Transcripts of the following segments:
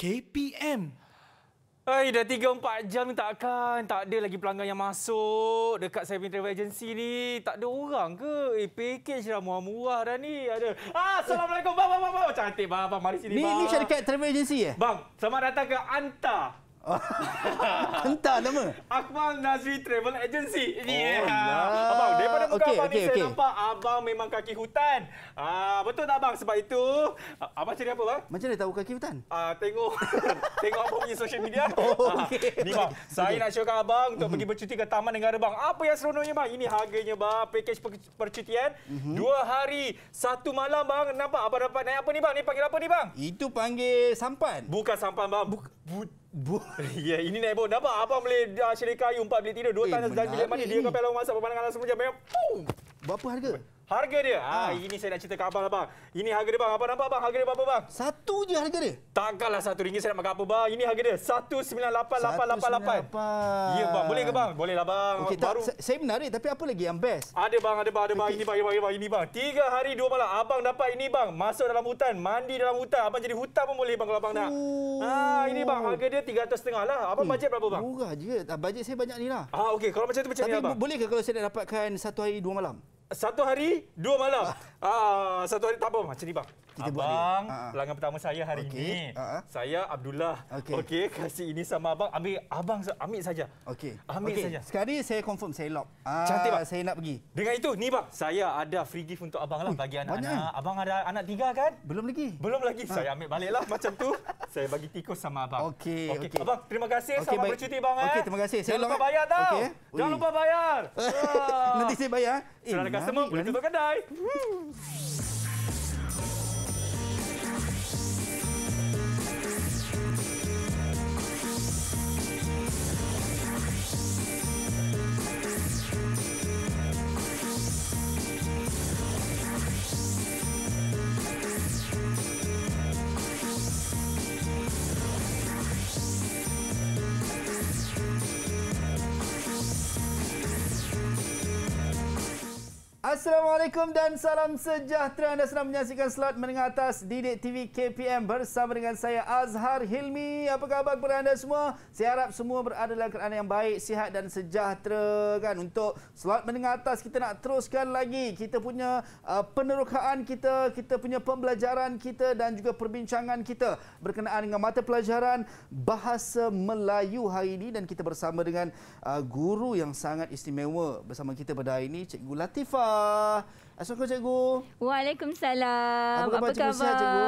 KPM. Hai, dah tiga empat jam takkan tak ada lagi pelanggan yang masuk dekat Seven Travel Agency ni. Tak ada orang ke? Eh, package dah murah-murah dah ni. Ada. Ah, assalamualaikum bang bang bang. Cantik bang bang mari sini ni, bang. Ni ni syarikat travel agency eh? Bang, selamat datang ke Anta. Entah nama. Akmal Nazri Travel Agency. Ini oh, ya. Eh, nah. Ah, abang, daripada muka okay, abang okay, ni okay. saya nampak abang memang kaki hutan. Ah, betul tak abang? Sebab itu, abang cari apa bang? Macam mana tahu kaki hutan? Ah, tengok. tengok abang punya social media. Oh, ah, okay. ni bang, okay. saya okay. nak syorkan abang untuk mhm. pergi bercuti ke Taman Negara bang. Apa yang seronoknya bang? Ini harganya bang. Pakej percutian. Mm-hmm. Dua hari, satu malam bang. Nampak abang dapat naik apa ni bang? Ni panggil apa ni bang? Itu panggil sampan. Bukan sampan bang. Buk- Ya, ini naik bon. Nampak apa? boleh uh, kayu, empat beli tidur, dua eh, tanah dan bilik mandi. Dia kapal lawan masak, pemandangan langsung macam banyak. Berapa harga? Harga dia. Ha. ha. ini saya nak cerita ke abang abang. Ini harga dia bang. Apa nampak bang? Harga dia berapa bang? Satu je harga dia. Takkanlah satu ringgit saya nak makan apa bang. Ini harga dia. Satu sembilan lapan lapan lapan lapan. Ya bang. Boleh ke bang? Boleh lah bang. Okay, Baru. Tak, saya menarik tapi apa lagi yang best? Ada bang. Ada bang. Ada bang. Ini bang. Ini bang. Ini bang. Ini bang. Tiga hari dua malam. Abang dapat ini bang. Masuk dalam hutan. Mandi dalam hutan. Abang jadi hutan pun boleh bang kalau abang Fuh. nak. Oh. Ha, ini bang. Harga dia tiga ratus setengah lah. Abang eh, bajet berapa bang? Murah je. Bajet saya banyak ni lah. Ha, ah, okay. Kalau macam tu macam tapi, ni abang? Tapi bolehkah kalau saya nak dapatkan satu hari dua malam? satu hari dua malam. Ah, ah satu hari tak apa macam ni bang kita abang, buat ha, Abang, ha. pelanggan pertama saya hari okay. ini. Uh-huh. Saya Abdullah. Okey. Okey, kasih ini sama abang. Ambil abang ambil saja. Okey. Ambil okay. saja. Sekali saya confirm saya lock. Ah, Cantik bang. Saya nak pergi. Dengan itu ni bang, saya ada free gift untuk abang lah bagi anak-anak. Banyak. Abang ada anak tiga kan? Belum lagi. Belum lagi. Ha. Saya ambil baliklah macam tu. Saya bagi tikus sama abang. Okey. okey. okay. Abang, terima kasih okay, sama bercuti bang. Eh. Okey, terima kasih. Saya lupa bayar eh. tau. Okay. Jangan lupa bayar. Nanti saya bayar. Eh, Selamat customer, boleh tutup kedai. Woo. Assalamualaikum dan salam sejahtera. Anda sedang menyaksikan slot mendengar atas Didik TV KPM bersama dengan saya Azhar Hilmi. Apa khabar kepada anda semua? Saya harap semua berada dalam keadaan yang baik, sihat dan sejahtera kan. Untuk slot mendengar atas kita nak teruskan lagi kita punya uh, penerokaan kita, kita punya pembelajaran kita dan juga perbincangan kita berkenaan dengan mata pelajaran Bahasa Melayu hari ini dan kita bersama dengan uh, guru yang sangat istimewa bersama kita pada hari ini Cikgu Latifah. Assalamualaikum cikgu. Waalaikumsalam. Apa khabar, Apa khabar? cikgu? cikgu?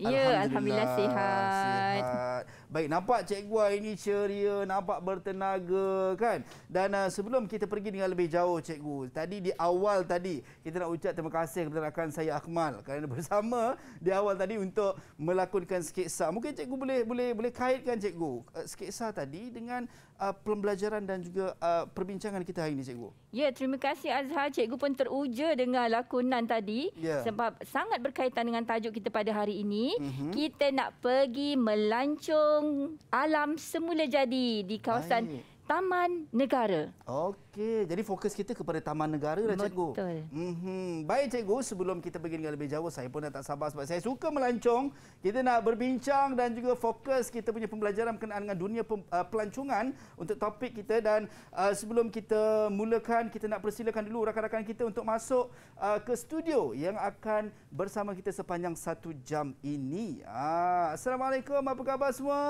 Ya, alhamdulillah, alhamdulillah sihat. sihat baik nampak gua ini ceria nampak bertenaga kan dan uh, sebelum kita pergi dengan lebih jauh cikgu tadi di awal tadi kita nak ucap terima kasih kepada rakan saya Akmal kerana bersama di awal tadi untuk melakonkan sketsa mungkin cikgu boleh boleh boleh kaitkan cikgu uh, sketsa tadi dengan uh, pembelajaran dan juga uh, perbincangan kita hari ini cikgu ya terima kasih Azhar cikgu pun teruja dengan lakonan tadi ya. sebab sangat berkaitan dengan tajuk kita pada hari ini mm-hmm. kita nak pergi melancong langsung alam semula jadi di kawasan Baik. Taman Negara. Okey, jadi fokus kita kepada Taman Negara lah Cikgu. Betul. Mm-hmm. Baik Cikgu, sebelum kita pergi dengan lebih jauh, saya pun dah tak sabar sebab saya suka melancong. Kita nak berbincang dan juga fokus kita punya pembelajaran berkenaan dengan dunia pem, uh, pelancongan untuk topik kita. Dan uh, sebelum kita mulakan, kita nak persilakan dulu rakan-rakan kita untuk masuk uh, ke studio yang akan bersama kita sepanjang satu jam ini. Uh, Assalamualaikum, apa khabar semua?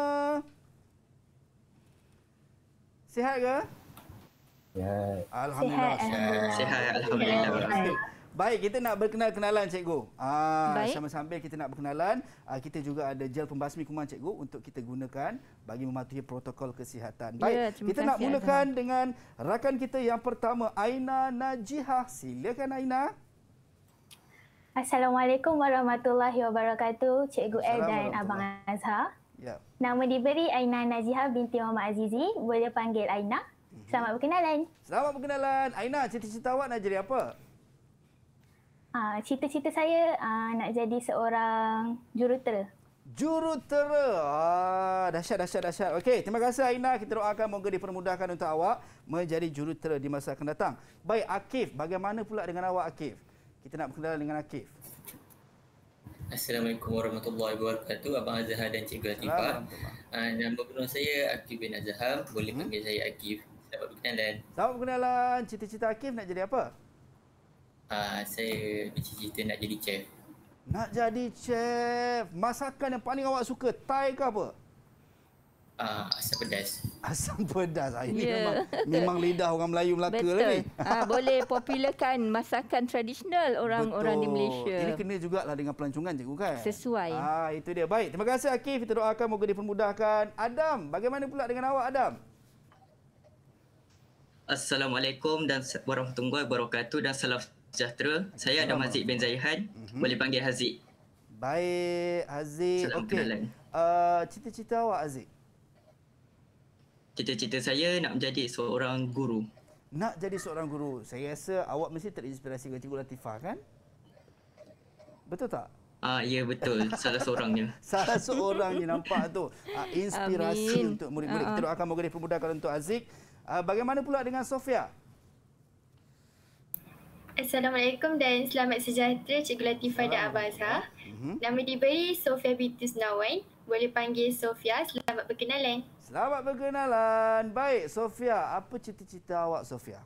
Sihat ke? Sihat. Alhamdulillah. Sihat. Sihat. Alhamdulillah. Baik, kita nak berkenal-kenalan cikgu. Ah, sama sambil kita nak berkenalan, ah, kita juga ada gel pembasmi kuman cikgu untuk kita gunakan bagi mematuhi protokol kesihatan. Ya, baik, ya, kita kasih, nak mulakan Aina. dengan rakan kita yang pertama Aina Najihah. Silakan Aina. Assalamualaikum warahmatullahi wabarakatuh, cikgu El dan abang Azhar. Ya. Nama diberi Aina Nazihah binti Muhammad Azizi. Boleh panggil Aina. Mhm. Selamat berkenalan. Selamat berkenalan. Aina, cita-cita awak nak jadi apa? Ah, cita-cita saya ah, nak jadi seorang jurutera. Jurutera. Ah, dahsyat, dahsyat, dahsyat. Okey, terima kasih Aina. Kita doakan moga dipermudahkan untuk awak menjadi jurutera di masa akan datang. Baik, Akif. Bagaimana pula dengan awak, Akif? Kita nak berkenalan dengan Akif. Assalamualaikum warahmatullahi wabarakatuh Abang Azhar dan Cikgu Latifah ah, Nama penuh saya Akif bin Azhar Boleh hmm. panggil saya Akif Selamat perkenalan Selamat perkenalan Cita-cita Akif nak jadi apa? Uh, saya bercita-cita nak jadi chef Nak jadi chef Masakan yang paling awak suka Thai ke apa? Ah, asam pedas. Asam pedas. Ah, ini yeah. memang, memang lidah orang Melayu Melaka Betul. lah ni. Ha, boleh popularkan masakan tradisional orang-orang di Malaysia. Ini kena lah dengan pelancongan cikgu kan? Sesuai. Ha, itu dia. Baik. Terima kasih Akif. Kita doakan moga dipermudahkan. Adam, bagaimana pula dengan awak Adam? Assalamualaikum dan warahmatullahi wabarakatuh dan salam sejahtera. Saya Adam Haziq bin Zaihan. Mm-hmm. Boleh panggil Haziq. Baik, Haziq. Salam okay. Uh, cita-cita awak, Haziq? Cita-cita saya nak menjadi seorang guru. Nak jadi seorang guru. Saya rasa awak mesti terinspirasi dengan Cikgu Latifah kan? Betul tak? Ah ya betul salah seorangnya. salah seorangnya nampak tu. Ah, inspirasi Amin. untuk murid-murid uh-huh. kita doakan moga dipermudahkan untuk aziz. Ah, bagaimana pula dengan Sofia? Assalamualaikum dan selamat sejahtera Cikgu Latifah dan Abah Azhar. Uh-huh. Nama diberi Sofia Bintus Nawain. Boleh panggil Sofia. Selamat berkenalan. Selamat berkenalan. Baik, Sofia. Apa cita-cita awak, Sofia?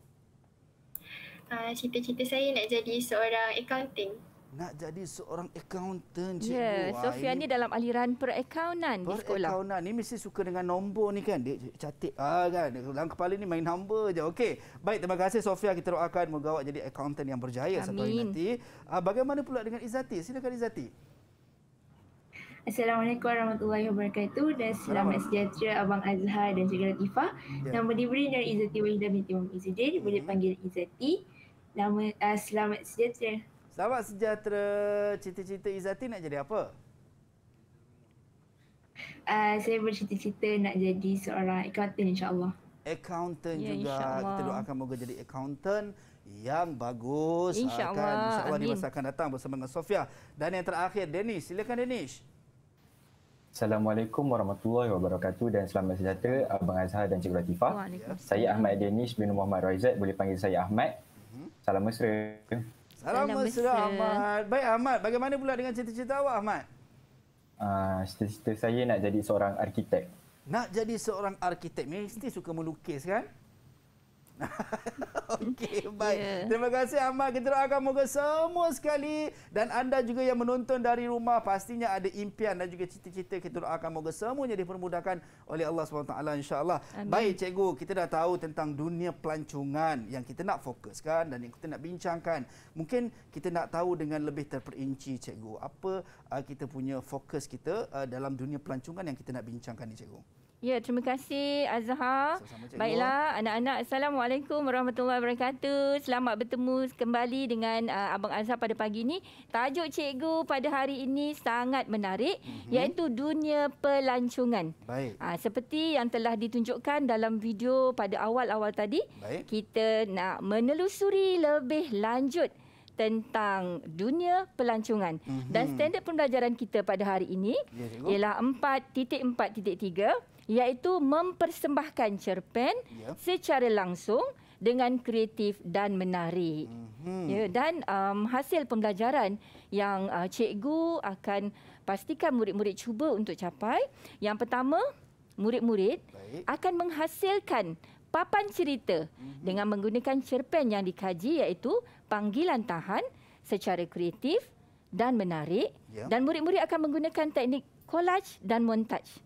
Uh, cita-cita saya nak jadi seorang accounting. Nak jadi seorang accountant, Cikgu. Ya, yeah, Sofia ni dalam aliran perakaunan per di sekolah. Perakaunan ni mesti suka dengan nombor ni kan. Dia cantik. Ah, kan? Dalam kepala ni main nombor. je. Okey. Baik, terima kasih Sofia. Kita doakan moga awak jadi accountant yang berjaya Amin. satu hari nanti. Ah, bagaimana pula dengan Izati? Silakan Izati. Izzati. Assalamualaikum warahmatullahi wabarakatuh dan selamat sejahtera Abang Azhar dan Cikgu Latifah. Yeah. Nama diberi dari Izati Wahidah binti Umum Izzuddin. Mhm. Boleh panggil Izati. Nama, uh, selamat sejahtera. Selamat sejahtera. Cita-cita Izati nak jadi apa? Uh, saya bercita-cita nak jadi seorang accountant insya Allah. Accountant ya, juga. Kita doakan moga jadi accountant yang bagus. Ah, kan? Insya Allah. Insya Allah di masa akan datang bersama dengan Sofia. Dan yang terakhir, Danish. Silakan Danish. Assalamualaikum warahmatullahi wabarakatuh dan selamat sejahtera Abang Azhar dan Cikgu Latifah. Saya Ahmad Denis bin Muhammad Raizat, boleh panggil saya Ahmad. Mhm. Salam mesra. Salam mesra Ahmad. Baik Ahmad, bagaimana pula dengan cerita-cerita awak Ahmad? Ah, cerita-cerita uh, saya nak jadi seorang arkitek. Nak jadi seorang arkitek, mesti suka melukis kan? Okey, baik. Yeah. Terima kasih Ahmad. Kita doakan moga semua sekali dan anda juga yang menonton dari rumah pastinya ada impian dan juga cita-cita. Kita doakan moga semuanya dipermudahkan oleh Allah SWT insyaAllah. Baik, cikgu. Kita dah tahu tentang dunia pelancongan yang kita nak fokuskan dan yang kita nak bincangkan. Mungkin kita nak tahu dengan lebih terperinci, cikgu. Apa uh, kita punya fokus kita uh, dalam dunia pelancongan yang kita nak bincangkan ni, cikgu? Ya, terima kasih Azhar. sama Baiklah, anak-anak. Assalamualaikum warahmatullahi wabarakatuh. Selamat bertemu kembali dengan uh, Abang Azhar pada pagi ini. Tajuk cikgu pada hari ini sangat menarik, mm-hmm. iaitu dunia pelancongan. Baik. Uh, seperti yang telah ditunjukkan dalam video pada awal-awal tadi, Baik. kita nak menelusuri lebih lanjut tentang dunia pelancongan mm-hmm. dan mhm. standard pembelajaran kita pada hari ini ya, ialah 4.4.3 iaitu mempersembahkan cerpen yeah. secara langsung dengan kreatif dan menarik. Mm-hmm. Ya, dan um, hasil pembelajaran yang uh, cikgu akan pastikan murid-murid cuba untuk capai, yang pertama, murid-murid akan menghasilkan papan cerita mm-hmm. dengan menggunakan cerpen yang dikaji iaitu panggilan tahan secara kreatif dan menarik yeah. dan murid-murid akan menggunakan teknik collage dan montage.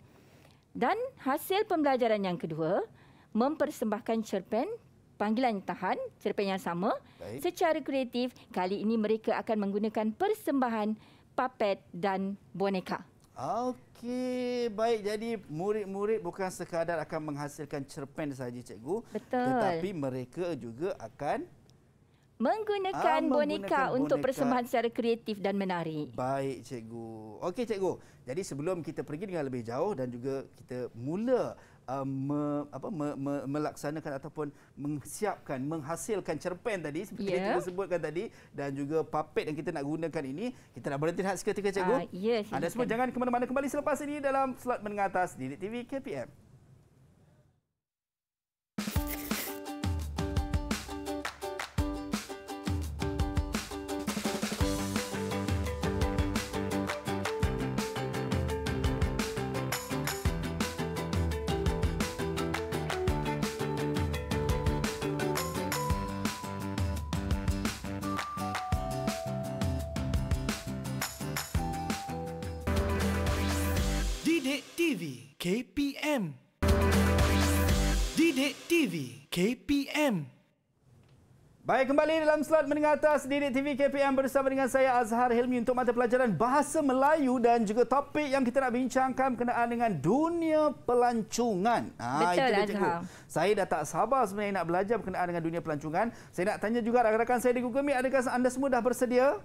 Dan hasil pembelajaran yang kedua, mempersembahkan cerpen panggilan tahan, cerpen yang sama. Baik. Secara kreatif, kali ini mereka akan menggunakan persembahan papet dan boneka. Okey, baik. Jadi murid-murid bukan sekadar akan menghasilkan cerpen sahaja, cikgu. Betul. Tetapi mereka juga akan menggunakan ah, boneka menggunakan untuk boneka. persembahan secara kreatif dan menarik. Baik, cikgu. Okey, cikgu. Jadi sebelum kita pergi dengan lebih jauh dan juga kita mula uh, me, apa, me, me, melaksanakan ataupun menyiapkan, menghasilkan cerpen tadi seperti yeah. yang ya. kita sebutkan tadi dan juga papet yang kita nak gunakan ini, kita nak berhenti seketika, cikgu. Uh, yes, Anda semua jangan ke mana-mana kembali selepas ini dalam slot menengah atas Didik TV KPM. KPM. Baik, kembali dalam slot mendengar atas Didik TV KPM bersama dengan saya Azhar Helmi untuk mata pelajaran Bahasa Melayu dan juga topik yang kita nak bincangkan berkenaan dengan dunia pelancongan. Ha, Betul lah, Azhar. Saya dah tak sabar sebenarnya nak belajar berkenaan dengan dunia pelancongan. Saya nak tanya juga rakan-rakan saya di Google Meet, adakah anda semua dah bersedia?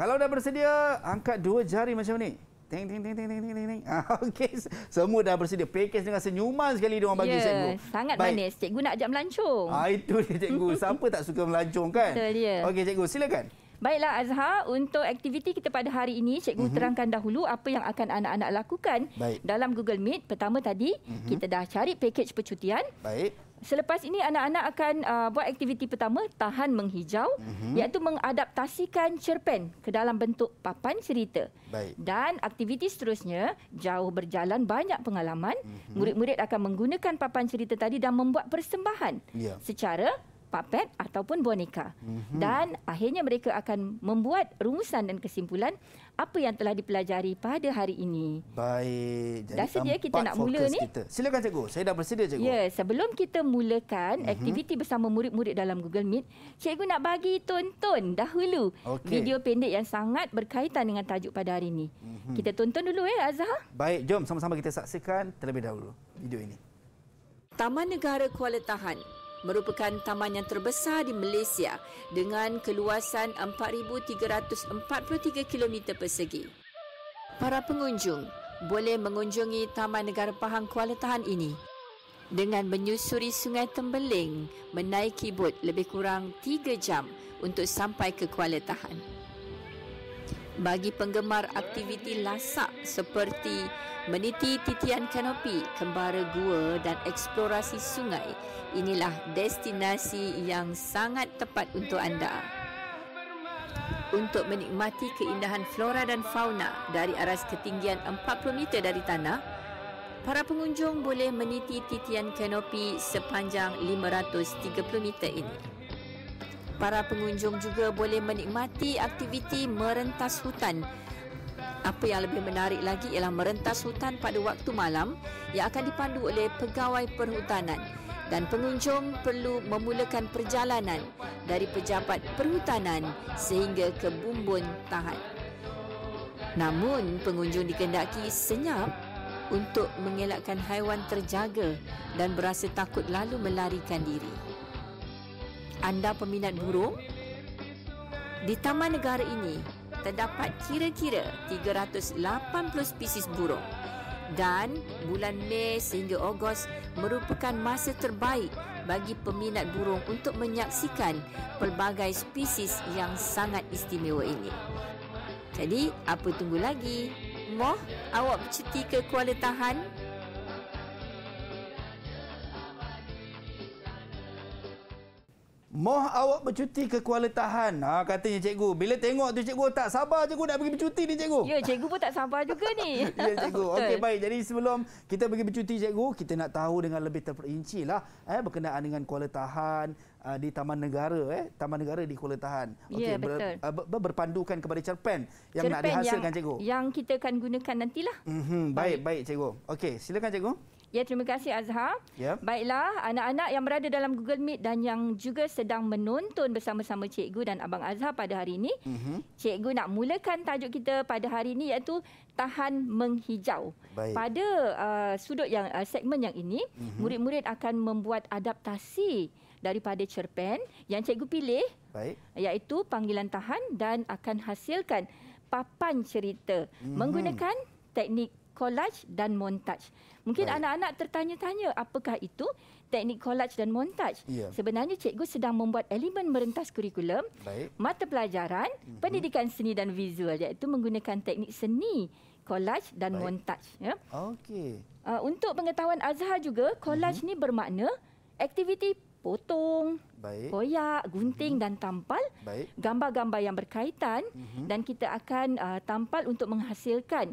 Kalau dah bersedia, angkat dua jari macam ni. Ting, ting, ting, ting, ting, ting, ting. Ah, okay. Semua dah bersedia. Package dengan senyuman sekali dia orang bagi yeah, cikgu. Sangat Baik. manis. Cikgu nak ajak melancong. Ah, itu dia cikgu. Siapa tak suka melancong kan? Betul dia. Okey cikgu, silakan. Baiklah Azhar, untuk aktiviti kita pada hari ini, cikgu uh-huh. terangkan dahulu apa yang akan anak-anak lakukan Baik. dalam Google Meet. Pertama tadi, uh-huh. kita dah cari pakej percutian. Baik. Selepas ini anak-anak akan uh, buat aktiviti pertama tahan menghijau uh-huh. iaitu mengadaptasikan cerpen ke dalam bentuk papan cerita. Baik. Dan aktiviti seterusnya jauh berjalan banyak pengalaman uh-huh. murid-murid akan menggunakan papan cerita tadi dan membuat persembahan yeah. secara puppet ataupun boneka. Mm-hmm. Dan akhirnya mereka akan membuat rumusan dan kesimpulan apa yang telah dipelajari pada hari ini. Baik. Jadi dah sedia kita nak mula ni? Kita. Silakan cikgu. Saya dah bersedia cikgu. Ya, sebelum kita mulakan mm-hmm. aktiviti bersama murid-murid dalam Google Meet, cikgu nak bagi tonton dahulu okay. video pendek yang sangat berkaitan dengan tajuk pada hari ini. Mm-hmm. Kita tonton dulu ya eh, Azhar. Baik, jom sama-sama kita saksikan terlebih dahulu video ini. Taman Negara Kuala Tahan merupakan taman yang terbesar di Malaysia dengan keluasan 4,343 km persegi. Para pengunjung boleh mengunjungi Taman Negara Pahang Kuala Tahan ini dengan menyusuri Sungai Tembeling menaiki bot lebih kurang 3 jam untuk sampai ke Kuala Tahan. Bagi penggemar aktiviti lasak seperti meniti titian kanopi, kembara gua dan eksplorasi sungai, inilah destinasi yang sangat tepat untuk anda. Untuk menikmati keindahan flora dan fauna dari aras ketinggian 40 meter dari tanah, para pengunjung boleh meniti titian kanopi sepanjang 530 meter ini para pengunjung juga boleh menikmati aktiviti merentas hutan. Apa yang lebih menarik lagi ialah merentas hutan pada waktu malam yang akan dipandu oleh pegawai perhutanan dan pengunjung perlu memulakan perjalanan dari pejabat perhutanan sehingga ke bumbun tahan. Namun, pengunjung dikendaki senyap untuk mengelakkan haiwan terjaga dan berasa takut lalu melarikan diri anda peminat burung? Di taman negara ini terdapat kira-kira 380 spesies burung dan bulan Mei sehingga Ogos merupakan masa terbaik bagi peminat burung untuk menyaksikan pelbagai spesies yang sangat istimewa ini. Jadi, apa tunggu lagi? Moh, awak bercuti ke Kuala Tahan? Moh awak bercuti ke Kuala Tahan. Ha, katanya cikgu. Bila tengok tu cikgu tak sabar cikgu nak pergi bercuti ni cikgu. Ya cikgu pun tak sabar juga ni. ya cikgu. Okey baik. Jadi sebelum kita pergi bercuti cikgu. Kita nak tahu dengan lebih terperinci lah. Eh, berkenaan dengan Kuala Tahan. Uh, eh, di Taman Negara. Eh. Taman Negara di Kuala Tahan. Okay, ya ber, betul. Uh, berpandukan kepada cerpen. Yang cerpen nak dihasilkan yang, cikgu. yang kita akan gunakan nantilah. Mm -hmm, baik, baik baik cikgu. Okey silakan cikgu. Ya, terima kasih Azhar. Ya. Baiklah, anak-anak yang berada dalam Google Meet dan yang juga sedang menonton bersama-sama cikgu dan Abang Azhar pada hari ini. Uh-huh. Mhm. Cikgu nak mulakan tajuk kita pada hari ini iaitu Tahan Menghijau. Baik. Pada uh, sudut yang uh, segmen yang ini, uh-huh. murid-murid akan membuat adaptasi daripada cerpen yang cikgu pilih Baik. iaitu Panggilan Tahan dan akan hasilkan papan cerita uh-huh. menggunakan teknik collage dan montage. Mungkin anak-anak tertanya-tanya apakah itu teknik collage dan montage. Ya. Sebenarnya cikgu sedang membuat elemen merentas kurikulum, Baik. mata pelajaran, mm-hmm. pendidikan seni dan visual iaitu menggunakan teknik seni collage dan Baik. montage. Ya. Okay. Uh, ah, untuk pengetahuan Azhar juga, collage mm-hmm. ni bermakna aktiviti potong, Baik. koyak, gunting mm-hmm. dan tampal gambar-gambar yang berkaitan mm-hmm. dan kita akan uh, tampal untuk menghasilkan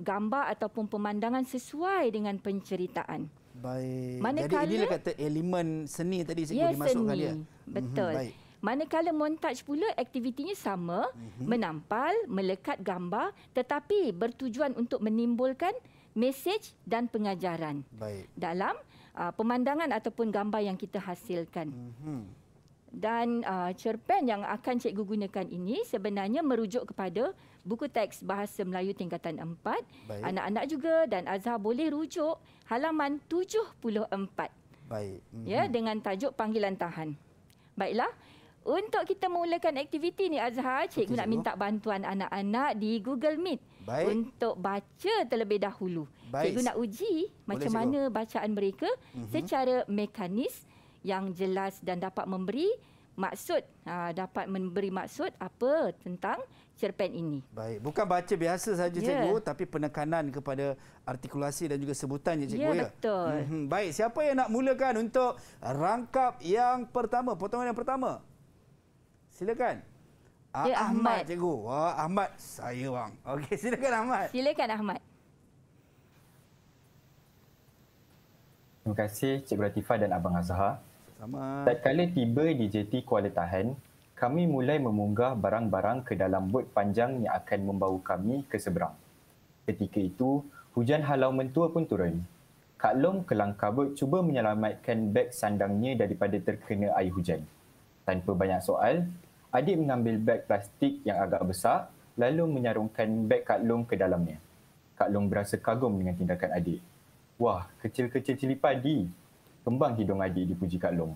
gambar ataupun pemandangan sesuai dengan penceritaan. Baik. Manakala, Jadi inilah kata elemen seni tadi sebut ya, dimasukkan seni. dia. Betul. Mhm, baik. Manakala montage pula aktivitinya sama, mm-hmm. menampal, melekat gambar tetapi bertujuan untuk menimbulkan mesej dan pengajaran. Baik. Dalam uh, pemandangan ataupun gambar yang kita hasilkan. Mm-hmm. Dan uh, cerpen yang akan cikgu gunakan ini sebenarnya merujuk kepada buku teks Bahasa Melayu Tingkatan 4. Anak-anak juga dan Azhar boleh rujuk halaman 74. Baik. Mm-hmm. Ya, dengan tajuk panggilan tahan. Baiklah. Untuk kita mulakan aktiviti ni Azhar, cikgu Betul. nak minta bantuan anak-anak di Google Meet Baik. untuk baca terlebih dahulu. Baik. Cikgu nak uji Boleh macam cikgu. mana bacaan mereka mm-hmm. secara mekanis yang jelas dan dapat memberi maksud aa, ha, dapat memberi maksud apa tentang cerpen ini. Baik, bukan baca biasa saja yeah. cikgu tapi penekanan kepada artikulasi dan juga sebutannya cikgu yeah, ya. Betul. Mm-hmm. Baik, siapa yang nak mulakan untuk rangkap yang pertama, potongan yang pertama? Silakan. Ah, Ahmad. Ahmad cikgu. Wah, Ahmad saya bang. Okey, silakan Ahmad. Silakan Ahmad. Terima kasih Cik Latifah dan Abang Azhar. Sama. Tak kala tiba di JT Kuala Tahan, kami mulai memunggah barang-barang ke dalam bot panjang yang akan membawa kami ke seberang. Ketika itu, hujan halau mentua pun turun. Kak Long kelang kabut cuba menyelamatkan beg sandangnya daripada terkena air hujan. Tanpa banyak soal, adik mengambil beg plastik yang agak besar lalu menyarungkan beg Kak Long ke dalamnya. Kak Long berasa kagum dengan tindakan adik. Wah, kecil-kecil cili padi, kembang hidung adik dipuji Kak Long.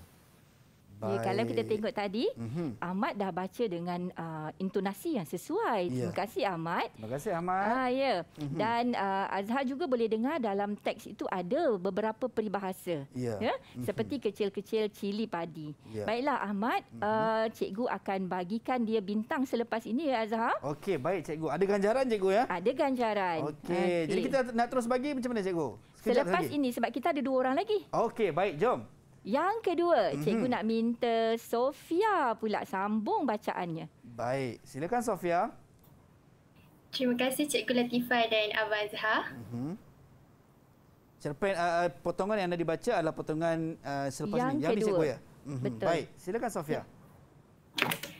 Ya, kalau kita tengok tadi, mm-hmm. Ahmad dah baca dengan uh, intonasi yang sesuai. Yeah. Terima kasih Ahmad. Terima kasih Ahmad. Ah, ya. Yeah. Mm-hmm. Dan uh, Azhar juga boleh dengar dalam teks itu ada beberapa peribahasa. Yeah. Yeah? Mm-hmm. Seperti kecil-kecil cili padi. Yeah. Baiklah Ahmad, mm-hmm. uh, cikgu akan bagikan dia bintang selepas ini ya Azhar. Okey, baik cikgu. Ada ganjaran cikgu ya? Ada ganjaran. Okey, okay. jadi kita nak terus bagi macam mana cikgu? Selepas lagi. ini sebab kita ada dua orang lagi. Okey, baik, jom. Yang kedua, mm-hmm. cikgu nak minta Sofia pula sambung bacaannya. Baik, silakan Sofia. Terima kasih cikgu Latifah dan Abang Zahar. Mm-hmm. Cerpen uh, uh, potongan yang anda dibaca adalah potongan uh, selepas yang ini. Yang kedua. ya. Mm-hmm. Betul. Baik, silakan Sofia. Ya.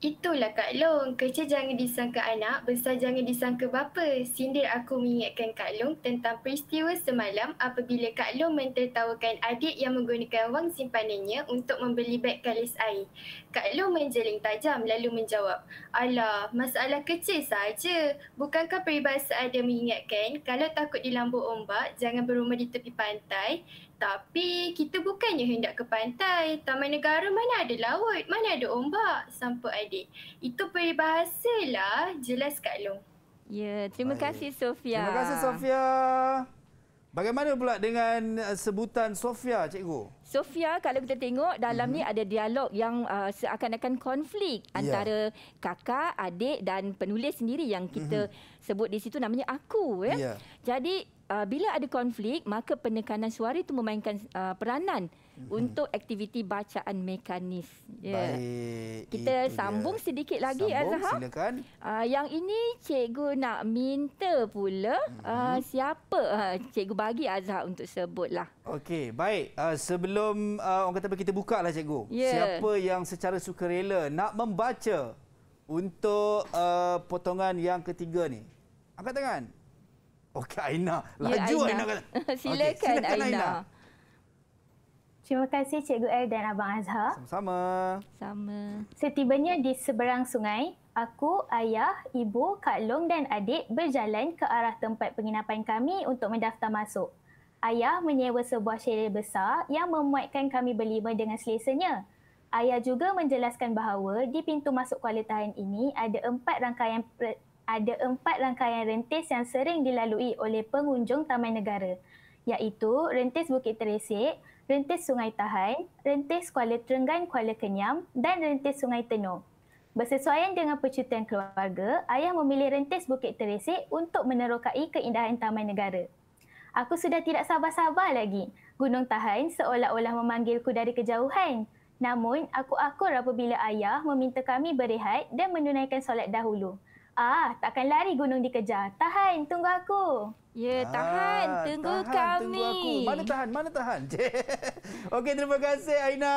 Itulah Kak Long, kerja jangan disangka anak, besar jangan disangka bapa. Sindir aku mengingatkan Kak Long tentang peristiwa semalam apabila Kak Long mentertawakan adik yang menggunakan wang simpanannya untuk membeli beg kalis air. Kak Long menjeling tajam lalu menjawab, Alah, masalah kecil saja. Bukankah peribahasa ada mengingatkan kalau takut dilambuk ombak, jangan berumah di tepi pantai? Tapi kita bukannya hendak ke pantai. Taman negara mana ada laut, mana ada ombak, sampai adik. Itu peribahasa lah, jelas Kak Long. Ya, terima Baik. kasih Sofia. Terima kasih Sofia. Bagaimana pula dengan uh, sebutan Sofia, cikgu? Sofia, kalau kita tengok dalam hmm. ni ada dialog yang uh, seakan-akan konflik yeah. antara kakak, adik dan penulis sendiri yang kita hmm. sebut di situ namanya aku. Ya. Yeah. Jadi uh, bila ada konflik maka penekanan suara itu memainkan uh, peranan mm-hmm. untuk aktiviti bacaan mekanis. Yeah. Baik. Kita sambung dia. sedikit lagi Azhar. Silakan. Uh, yang ini cikgu nak minta pula mm-hmm. uh, siapa uh, cikgu bagi Azhar untuk sebutlah. Okey, baik. Uh, sebelum uh, orang kata kita buka lah cikgu. Yeah. Siapa yang secara sukarela nak membaca untuk uh, potongan yang ketiga ni? Angkat tangan. Okey Aina, ya, laju ya, Aina. Aina kata. Silakan, okay. Silakan Aina. Aina. Terima kasih Cikgu air dan Abang Azhar. Sama-sama. Sama. Setibanya di seberang sungai, aku, ayah, ibu, Kak Long dan adik berjalan ke arah tempat penginapan kami untuk mendaftar masuk. Ayah menyewa sebuah chalet besar yang memuatkan kami berlima dengan selesanya. Ayah juga menjelaskan bahawa di pintu masuk Kuala Tahan ini ada empat rangkaian ada empat rangkaian rentis yang sering dilalui oleh pengunjung Taman Negara iaitu rentis Bukit Teresik, rentis Sungai Tahan, rentis Kuala Terenggan, Kuala Kenyam dan rentis Sungai Tenuh. Bersesuaian dengan percutian keluarga, ayah memilih rentis Bukit Teresik untuk menerokai keindahan Taman Negara. Aku sudah tidak sabar-sabar lagi. Gunung Tahan seolah-olah memanggilku dari kejauhan. Namun, aku akur apabila ayah meminta kami berehat dan menunaikan solat dahulu. Ah, takkan lari gunung dikejar. Tahan, tunggu aku. Ya, ah, tahan, ah, tunggu tahan, kami. Tunggu aku. Mana tahan, mana tahan. Okey, terima kasih Aina.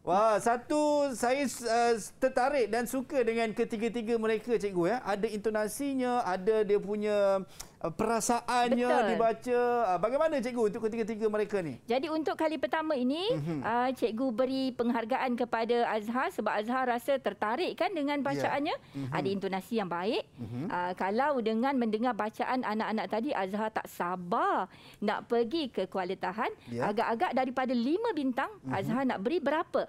Wah, satu saya uh, tertarik dan suka dengan ketiga-tiga mereka cikgu ya. Ada intonasinya, ada dia punya Eh, perasaannya Betul. dibaca. Ah, bagaimana cikgu untuk ketiga-tiga mereka ni? Jadi untuk kali pertama ini, mm-hmm. cikgu beri penghargaan kepada Azhar sebab Azhar rasa tertarik kan dengan ya. bacaannya. Yeah. Mm-hmm. Ada intonasi yang baik. Mm-hmm. Kalau dengan mendengar bacaan anak-anak tadi, Azhar tak sabar nak pergi ke Kuala Tahan. Yeah. Agak-agak daripada lima bintang, mm-hmm. Azhar nak beri berapa?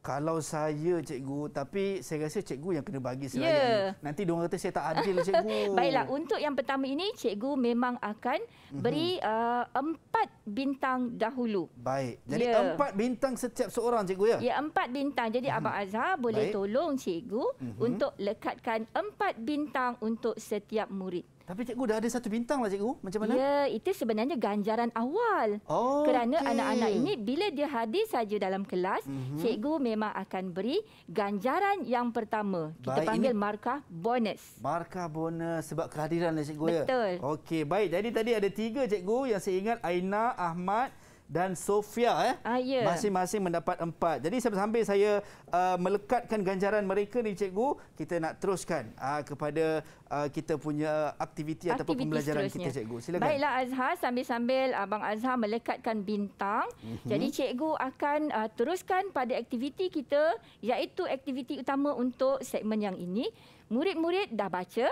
kalau saya cikgu tapi saya rasa cikgu yang kena bagi ya. selayan yeah. nanti dia kata saya tak adil cikgu baiklah untuk yang pertama ini cikgu memang akan mhm. beri mm-hmm. uh, empat bintang dahulu baik jadi yeah. empat bintang setiap seorang cikgu ya ya empat bintang jadi mm-hmm. abang azhar boleh baik. tolong cikgu mm-hmm. untuk lekatkan empat bintang untuk setiap murid tapi cikgu dah ada satu bintang lah cikgu. Macam mana? Ya, itu sebenarnya ganjaran awal. Oh, Kerana anak-anak okay. ini bila dia hadir saja dalam kelas, mm-hmm. cikgu memang akan beri ganjaran yang pertama. Kita baik, panggil ini... markah bonus. Markah bonus sebab kehadiran lah cikgu Betul. ya? Betul. Okey, baik. Jadi tadi ada tiga cikgu yang saya ingat. Aina, Ahmad dan Sofia eh ah, yeah. mendapat empat. Jadi sambil saya uh, melekatkan ganjaran mereka ni cikgu, kita nak teruskan uh, kepada uh, kita punya aktiviti ataupun pembelajaran seterusnya. kita cikgu. Silakan. Baiklah Azhar sambil-sambil abang Azhar melekatkan bintang. Mm-hmm. Jadi cikgu akan uh, teruskan pada aktiviti kita iaitu aktiviti utama untuk segmen yang ini. Murid-murid dah baca?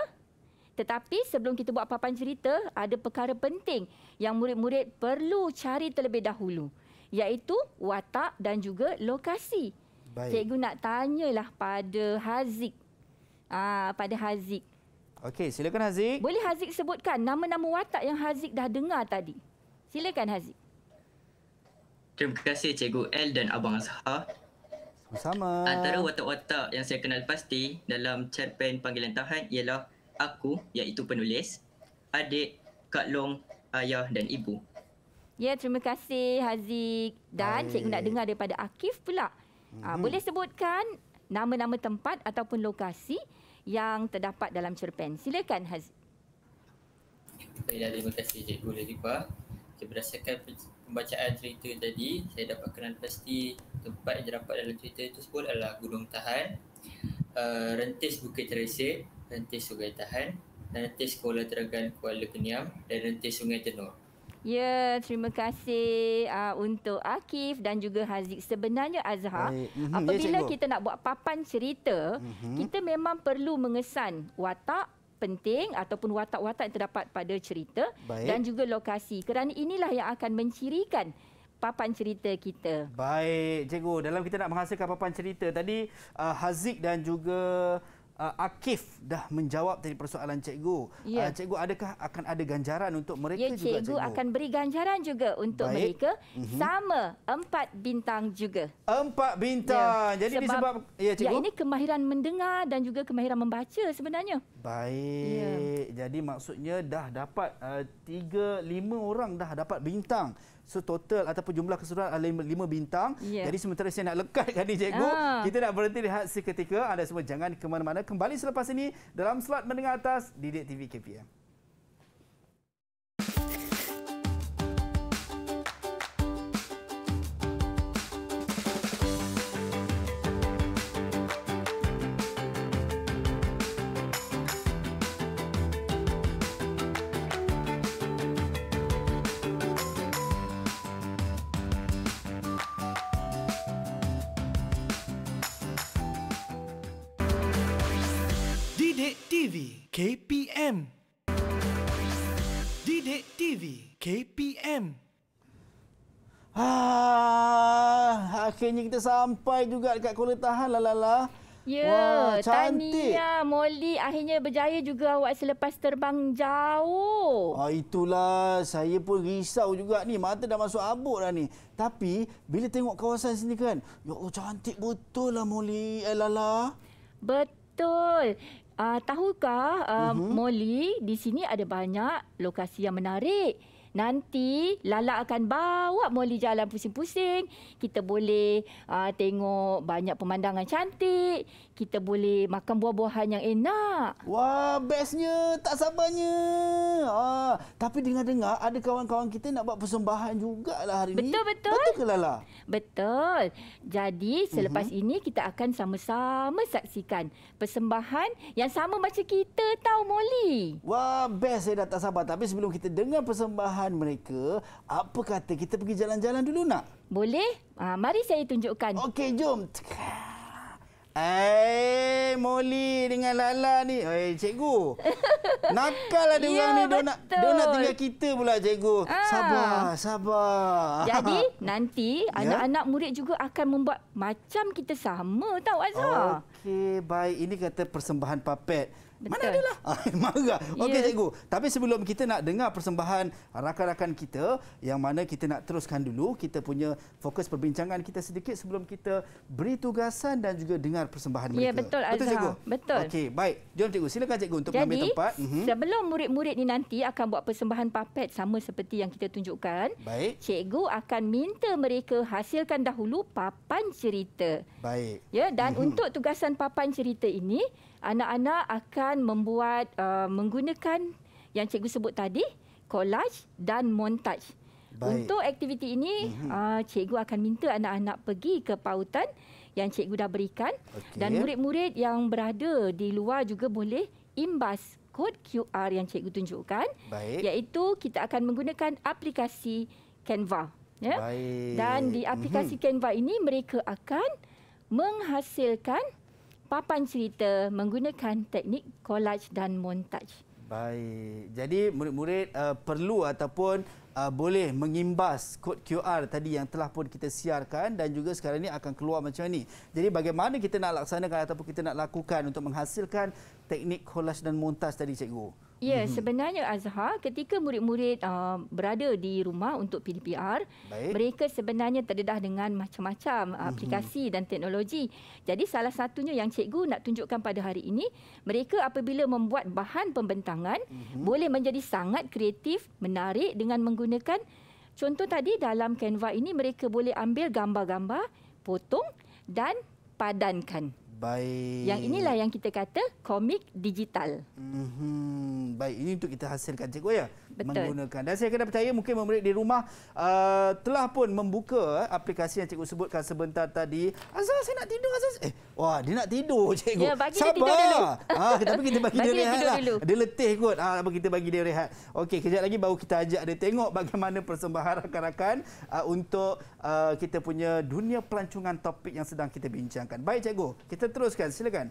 Tetapi sebelum kita buat papan cerita, ada perkara penting yang murid-murid perlu cari terlebih dahulu. Iaitu watak dan juga lokasi. Baik. Cikgu nak tanyalah pada Haziq. Ah, pada Haziq. Okey, silakan Haziq. Boleh Haziq sebutkan nama-nama watak yang Haziq dah dengar tadi? Silakan Haziq. Terima kasih Cikgu L dan Abang Azhar. Sama-sama. Antara watak-watak yang saya kenal pasti dalam cerpen panggilan tahan ialah aku iaitu penulis, adik, Kak Long, ayah dan ibu. Ya, terima kasih Haziq dan Hai. cikgu nak dengar daripada Akif pula. Ah, hmm Aa, boleh sebutkan nama-nama tempat ataupun lokasi yang terdapat dalam cerpen. Silakan Haziq. Saya terima kasih cikgu Lady Pak. berdasarkan pembacaan cerita tadi, saya dapat kenal pasti tempat yang terdapat dalam cerita itu sebut adalah Gunung Tahan, uh, Rentis Bukit Teresik, rentis Sungai Tahan, rentis Kuala Terengan Kuala Keniam dan rentis Sungai Tenor. Ya, terima kasih uh, untuk Akif dan juga Haziq. Sebenarnya Azhar, mm-hmm, apabila ya, kita nak buat papan cerita, mm-hmm. kita memang perlu mengesan watak penting ataupun watak-watak yang terdapat pada cerita Baik. dan juga lokasi. Kerana inilah yang akan mencirikan papan cerita kita. Baik, cikgu. Dalam kita nak menghasilkan papan cerita, tadi uh, Haziq dan juga uh, Akif dah menjawab tadi persoalan cikgu. Uh, ya. Uh, cikgu adakah akan ada ganjaran untuk mereka ya, juga cikgu? Ya cikgu akan beri ganjaran juga untuk Baik. mereka mm-hmm. sama empat bintang juga. Empat bintang. Ya. Jadi sebab, disebab ya cikgu. Ya ini kemahiran mendengar dan juga kemahiran membaca sebenarnya. Baik. Ya. Jadi maksudnya dah dapat uh, tiga, lima orang dah dapat bintang. So total ataupun jumlah keseluruhan adalah lima bintang. Yeah. Jadi sementara saya nak lekatkan ni cikgu, ah. kita nak berhenti lihat seketika. Anda semua jangan ke mana-mana. Kembali selepas ini dalam slot mendengar atas Didik TV KPM. KPM Dede TV KPM Ah, akhirnya kita sampai juga dekat Kuala Tahan lah lala. Ya, Wah, cantik. Tania, Molly akhirnya berjaya juga awak selepas terbang jauh. Ah, itulah, saya pun risau juga ni. Mata dah masuk abuk dah ni. Tapi, bila tengok kawasan sini kan, ya Allah cantik betul lah Molly. Eh, Lala. Betul. Uh, tahukah uh, uh-huh. Molly di sini ada banyak lokasi yang menarik Nanti Lala akan bawa Molly jalan pusing-pusing. Kita boleh uh, tengok banyak pemandangan cantik. Kita boleh makan buah-buahan yang enak. Wah, bestnya. Tak sabarnya. Ah, tapi dengar-dengar ada kawan-kawan kita nak buat persembahan juga jugalah hari ini. Betul-betul. Betul ke Lala? Betul. Jadi selepas uh-huh. ini kita akan sama-sama saksikan persembahan yang sama macam kita tahu Molly. Wah, best saya dah tak sabar. Tapi sebelum kita dengar persembahan kemegahan mereka. Apa kata kita pergi jalan-jalan dulu nak? Boleh. Uh, mari saya tunjukkan. Okey, jom. Eh, Molly dengan Lala ni. Eh, cikgu. Nakal ada ya, orang ni. Dia nak, dia nak tinggal kita pula, cikgu. Ah. Sabar, sabar. Jadi, nanti ya? anak-anak murid juga akan membuat macam kita sama Tahu Azhar. Okey, baik. Ini kata persembahan papet. Mana dia lah? Ah, marah. Okey yeah. cikgu, tapi sebelum kita nak dengar persembahan rakan-rakan kita yang mana kita nak teruskan dulu kita punya fokus perbincangan kita sedikit sebelum kita beri tugasan dan juga dengar persembahan ya, mereka. Ya yeah, betul Azhar. Betul cikgu. Betul. Okey, baik. Jom cikgu, silakan cikgu untuk Jadi, mengambil tempat. Jadi, mhm. sebelum murid-murid ini nanti akan buat persembahan papet sama seperti yang kita tunjukkan. Baik. Cikgu akan minta mereka hasilkan dahulu papan cerita. Baik. Ya, dan mm -hmm. untuk tugasan papan cerita ini, anak-anak akan membuat uh, menggunakan yang cikgu sebut tadi collage dan montage. Baik. Untuk aktiviti ini, mhm. uh, cikgu akan minta anak-anak pergi ke pautan yang cikgu dah berikan okay. dan murid-murid yang berada di luar juga boleh imbas kod QR yang cikgu tunjukkan Baik. iaitu kita akan menggunakan aplikasi Canva. Ya? Dan di aplikasi mm-hmm. Canva ini mereka akan menghasilkan papan cerita menggunakan teknik collage dan montage. Baik. Jadi murid-murid uh, perlu ataupun uh, boleh mengimbas kod QR tadi yang telah pun kita siarkan dan juga sekarang ini akan keluar macam ni. Jadi bagaimana kita nak laksanakan ataupun kita nak lakukan untuk menghasilkan teknik collage dan montas tadi cikgu? Ya, mm-hmm. sebenarnya Azhar, ketika murid-murid uh, berada di rumah untuk PDPR, Baik. mereka sebenarnya terdedah dengan macam-macam uh, aplikasi mm-hmm. dan teknologi. Jadi salah satunya yang cikgu nak tunjukkan pada hari ini, mereka apabila membuat bahan pembentangan, mm-hmm. boleh menjadi sangat kreatif, menarik dengan menggunakan menggunakan contoh tadi dalam Canva ini mereka boleh ambil gambar-gambar, potong dan padankan. Baik. Yang inilah yang kita kata komik digital. Mm-hmm. Baik, ini untuk kita hasilkan cikgu ya. Betul. menggunakan. Dan saya kena percaya mungkin murid di rumah uh, telah pun membuka eh, aplikasi yang cikgu sebutkan sebentar tadi. Azhar, saya nak tidur. Azhar. Eh, wah, dia nak tidur, cikgu. Ya, bagi Sabar. dia tidur dulu. Ah, kita bagi, bagi dia, dia rehat. Lah. Dia letih kot. Ah, apa kita bagi dia rehat. Okey, kejap lagi baru kita ajak dia tengok bagaimana persembahan rakan-rakan uh, untuk uh, kita punya dunia pelancongan topik yang sedang kita bincangkan. Baik, cikgu. Kita teruskan. Silakan.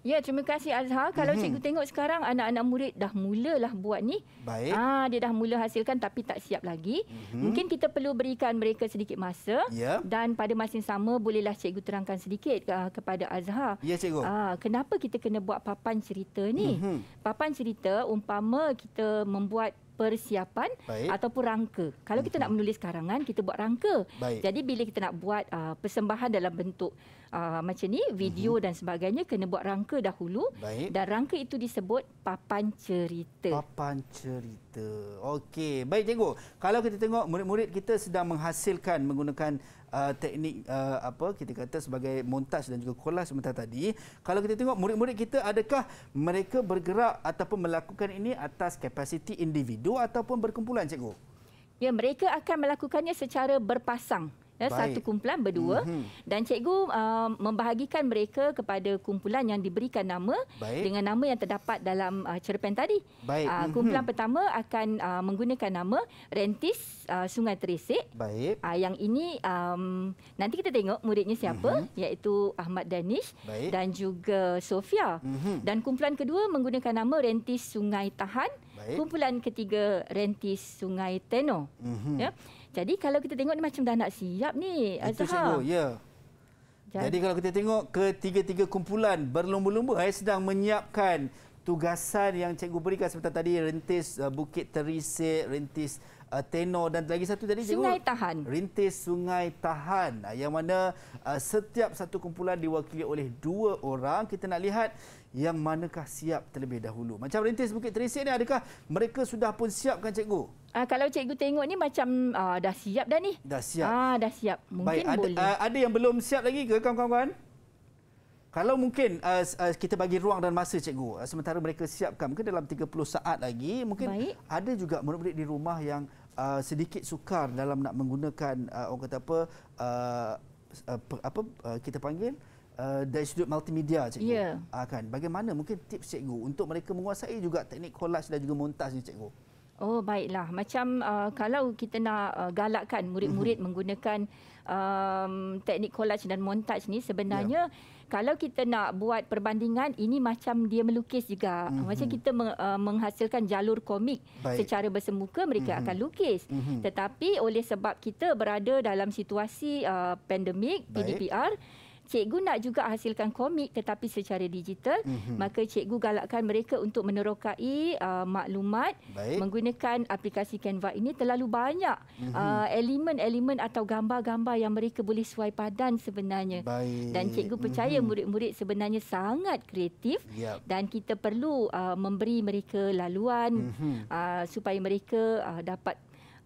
Ya, terima kasih Azhar. Kalau mm-hmm. cikgu tengok sekarang anak-anak murid dah mulalah buat ni. Baik. Ah, ha, dia dah mula hasilkan tapi tak siap lagi. Mm-hmm. Mungkin kita perlu berikan mereka sedikit masa yeah. dan pada masa yang sama bolehlah cikgu terangkan sedikit uh, kepada Azhar. Ya, yeah, cikgu. Ah, kenapa kita kena buat papan cerita ni? Mm-hmm. Papan cerita umpama kita membuat persiapan Baik. ataupun rangka. Kalau kita nak mhm. menulis karangan, kita buat rangka. Baik. Jadi bila kita nak buat uh, persembahan dalam bentuk uh, macam ni, video uh dan sebagainya, kena buat rangka dahulu. Baik. Dan rangka itu disebut papan cerita. Papan cerita kita. Okey, baik cikgu. Kalau kita tengok murid-murid kita sedang menghasilkan menggunakan uh, teknik uh, apa kita kata sebagai montaj dan juga kolaj sebentar tadi. Kalau kita tengok murid-murid kita adakah mereka bergerak ataupun melakukan ini atas kapasiti individu ataupun berkumpulan cikgu? Ya, mereka akan melakukannya secara berpasang ya, satu kumpulan berdua mm-hmm. dan cikgu uh, membahagikan mereka kepada kumpulan yang diberikan nama Baik. dengan nama yang terdapat dalam uh, cerpen tadi. Uh, mhm. kumpulan mm-hmm. pertama akan uh, menggunakan nama Rentis uh, Sungai Teresik. Baik. Uh, yang ini um, nanti kita tengok muridnya siapa mm-hmm. iaitu Ahmad Danish Baik. dan juga Sofia. Mm-hmm. Dan kumpulan kedua menggunakan nama Rentis Sungai Tahan. Baik. Kumpulan ketiga Rentis Sungai Teno. Mm-hmm. Ya. Jadi kalau kita tengok ni macam dah nak siap ni Azhar. Itu ya. Jadi, Jadi kalau kita tengok ketiga-tiga kumpulan berlumba-lumba saya eh, sedang menyiapkan tugasan yang cikgu berikan sebentar tadi rentis uh, Bukit Terisik, rentis uh, Tenor dan lagi satu tadi cikgu Sungai Tahan. Rentis Sungai Tahan uh, yang mana uh, setiap satu kumpulan diwakili oleh dua orang kita nak lihat yang manakah siap terlebih dahulu? Macam rintis Bukit Teresik ni adakah mereka sudah pun siapkan cikgu? Uh, kalau cikgu tengok ni macam uh, dah siap dah ni. Dah siap. Ah uh, dah siap. Mungkin Baik, ada, boleh. Uh, ada yang belum siap lagi ke kawan-kawan? Kalau mungkin uh, uh, kita bagi ruang dan masa cikgu uh, sementara mereka siapkan mungkin dalam 30 saat lagi mungkin Baik. ada juga murid-murid di rumah yang uh, sedikit sukar dalam nak menggunakan uh, orang kata apa uh, uh, apa uh, kita panggil uh, Uh, dari sudut multimedia cikgu. Yeah. Ya. Uh, kan. Bagaimana mungkin tips cikgu untuk mereka menguasai juga teknik collage dan juga montaj ni cikgu? Oh baiklah macam uh, kalau kita nak uh, galakkan murid-murid mm-hmm. menggunakan um, teknik collage dan montaj ni sebenarnya yeah. kalau kita nak buat perbandingan ini macam dia melukis juga mm-hmm. macam kita me- uh, menghasilkan jalur komik Baik. secara bersemuka mereka mm-hmm. akan lukis mm-hmm. tetapi oleh sebab kita berada dalam situasi uh, pandemik Baik. PDPR cikgu nak juga hasilkan komik tetapi secara digital mm-hmm. maka cikgu galakkan mereka untuk menerokai uh, maklumat Baik. menggunakan aplikasi Canva ini terlalu banyak mm-hmm. uh, elemen-elemen atau gambar-gambar yang mereka boleh suai padan sebenarnya Baik. dan cikgu mhm. percaya mm-hmm. murid-murid sebenarnya sangat kreatif yep. dan kita perlu uh, memberi mereka laluan mm-hmm. uh, supaya mereka uh, dapat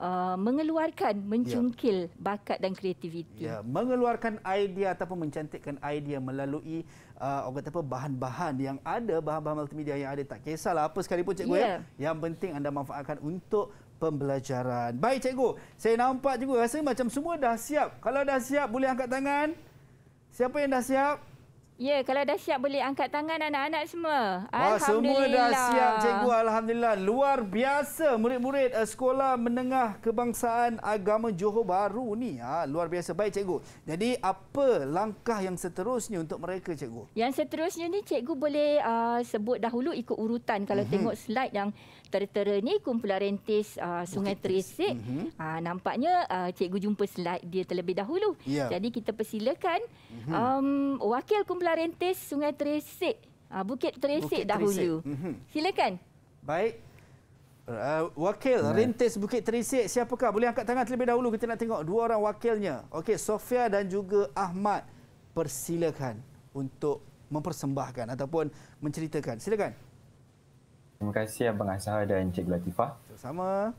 Uh, mengeluarkan mencungkil yeah. bakat dan kreativiti. Ya, mengeluarkan idea ataupun mencantikkan idea melalui uh, orang kata apa bahan-bahan yang ada bahan-bahan multimedia yang ada tak kisahlah apa pun cikgu yeah. ya. Yang penting anda manfaatkan untuk pembelajaran. Baik cikgu, saya nampak juga rasa macam semua dah siap. Kalau dah siap boleh angkat tangan. Siapa yang dah siap? Ya, kalau dah siap boleh angkat tangan anak-anak semua. Alhamdulillah. semua dah siap, cikgu. Alhamdulillah. Luar biasa murid-murid eh, sekolah menengah kebangsaan agama Johor Baru ni. Ah, luar biasa. Baik, cikgu. Jadi, apa langkah yang seterusnya untuk mereka, cikgu? Yang seterusnya ni, cikgu boleh uh, sebut dahulu ikut urutan. Kalau mm-hmm. tengok slide yang tertera ni kumpulan rentis uh, Sungai Bukit Teresik. Mm-hmm. Uh, ah, nampaknya uh, cikgu jumpa slide dia terlebih dahulu. Yeah. Jadi kita persilakan mm-hmm. um, wakil kumpulan rentis Sungai Teresik, uh, Bukit Teresik dahulu. Mm-hmm. Silakan. Baik. Uh, wakil hmm. Rintis Bukit Terisik siapakah? Boleh angkat tangan terlebih dahulu kita nak tengok dua orang wakilnya. Okey, Sofia dan juga Ahmad persilakan untuk mempersembahkan ataupun menceritakan. Silakan. Terima kasih Abang Asahar dan Cikgu Latifah. Sama.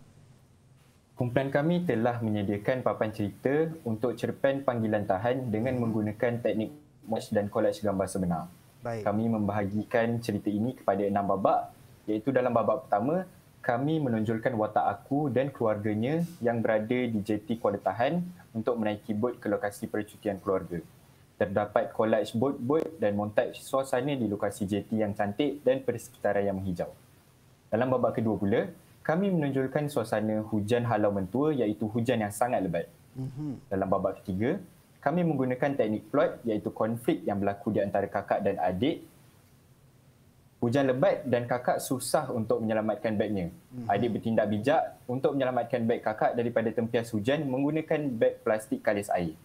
Kumpulan kami telah menyediakan papan cerita untuk cerpen panggilan tahan dengan menggunakan teknik mosh dan collage gambar sebenar. Baik. Kami membahagikan cerita ini kepada enam babak iaitu dalam babak pertama, kami menonjolkan watak aku dan keluarganya yang berada di JT Kuala Tahan untuk menaiki bot ke lokasi percutian keluarga. Terdapat collage bot-bot dan montaj suasana di lokasi JT yang cantik dan persekitaran yang menghijau. Dalam babak kedua pula, kami menunjukkan suasana hujan halau mentua iaitu hujan yang sangat lebat. Mhm. Dalam babak ketiga, kami menggunakan teknik plot iaitu konflik yang berlaku di antara kakak dan adik. Hujan lebat dan kakak susah untuk menyelamatkan begnya. Mhm. Adik bertindak bijak untuk menyelamatkan beg kakak daripada tempias hujan menggunakan beg plastik kalis air.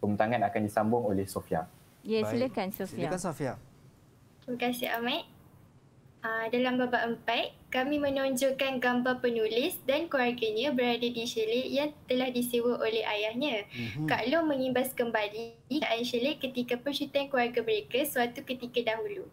Pemutangan akan disambung oleh Sofia. Ya, silakan Sofia. Silakan Sofia. Terima kasih Ahmad. Uh, ah, dalam babak empat, kami menunjukkan gambar penulis dan keluarganya berada di syilid yang telah disewa oleh ayahnya. Mm-hmm. Kak Long mengimbas kembali keadaan syilid ketika persyutan keluarga mereka suatu ketika dahulu.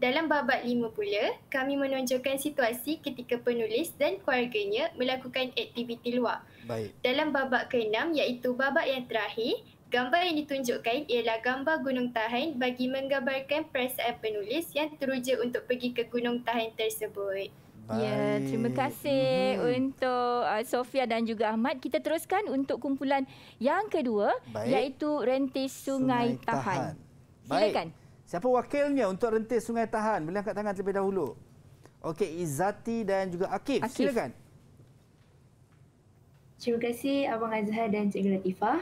Dalam babak lima pula, kami menunjukkan situasi ketika penulis dan keluarganya melakukan aktiviti luar. Baik. Dalam babak keenam iaitu babak yang terakhir, gambar yang ditunjukkan ialah gambar Gunung Tahan bagi menggambarkan perasaan penulis yang teruja untuk pergi ke Gunung Tahan tersebut. Baik. Ya, terima kasih hmm. untuk uh, Sofia dan juga Ahmad. Kita teruskan untuk kumpulan yang kedua Baik. iaitu Rentis Sungai, Sungai Tahan. Tahan. Silakan. Baik. Siapa wakilnya untuk Rentis Sungai Tahan? Boleh angkat tangan terlebih dahulu. Okey, Izati dan juga Akif. Akif. Silakan. Terima kasih Abang Azhar dan Cikgu Latifah.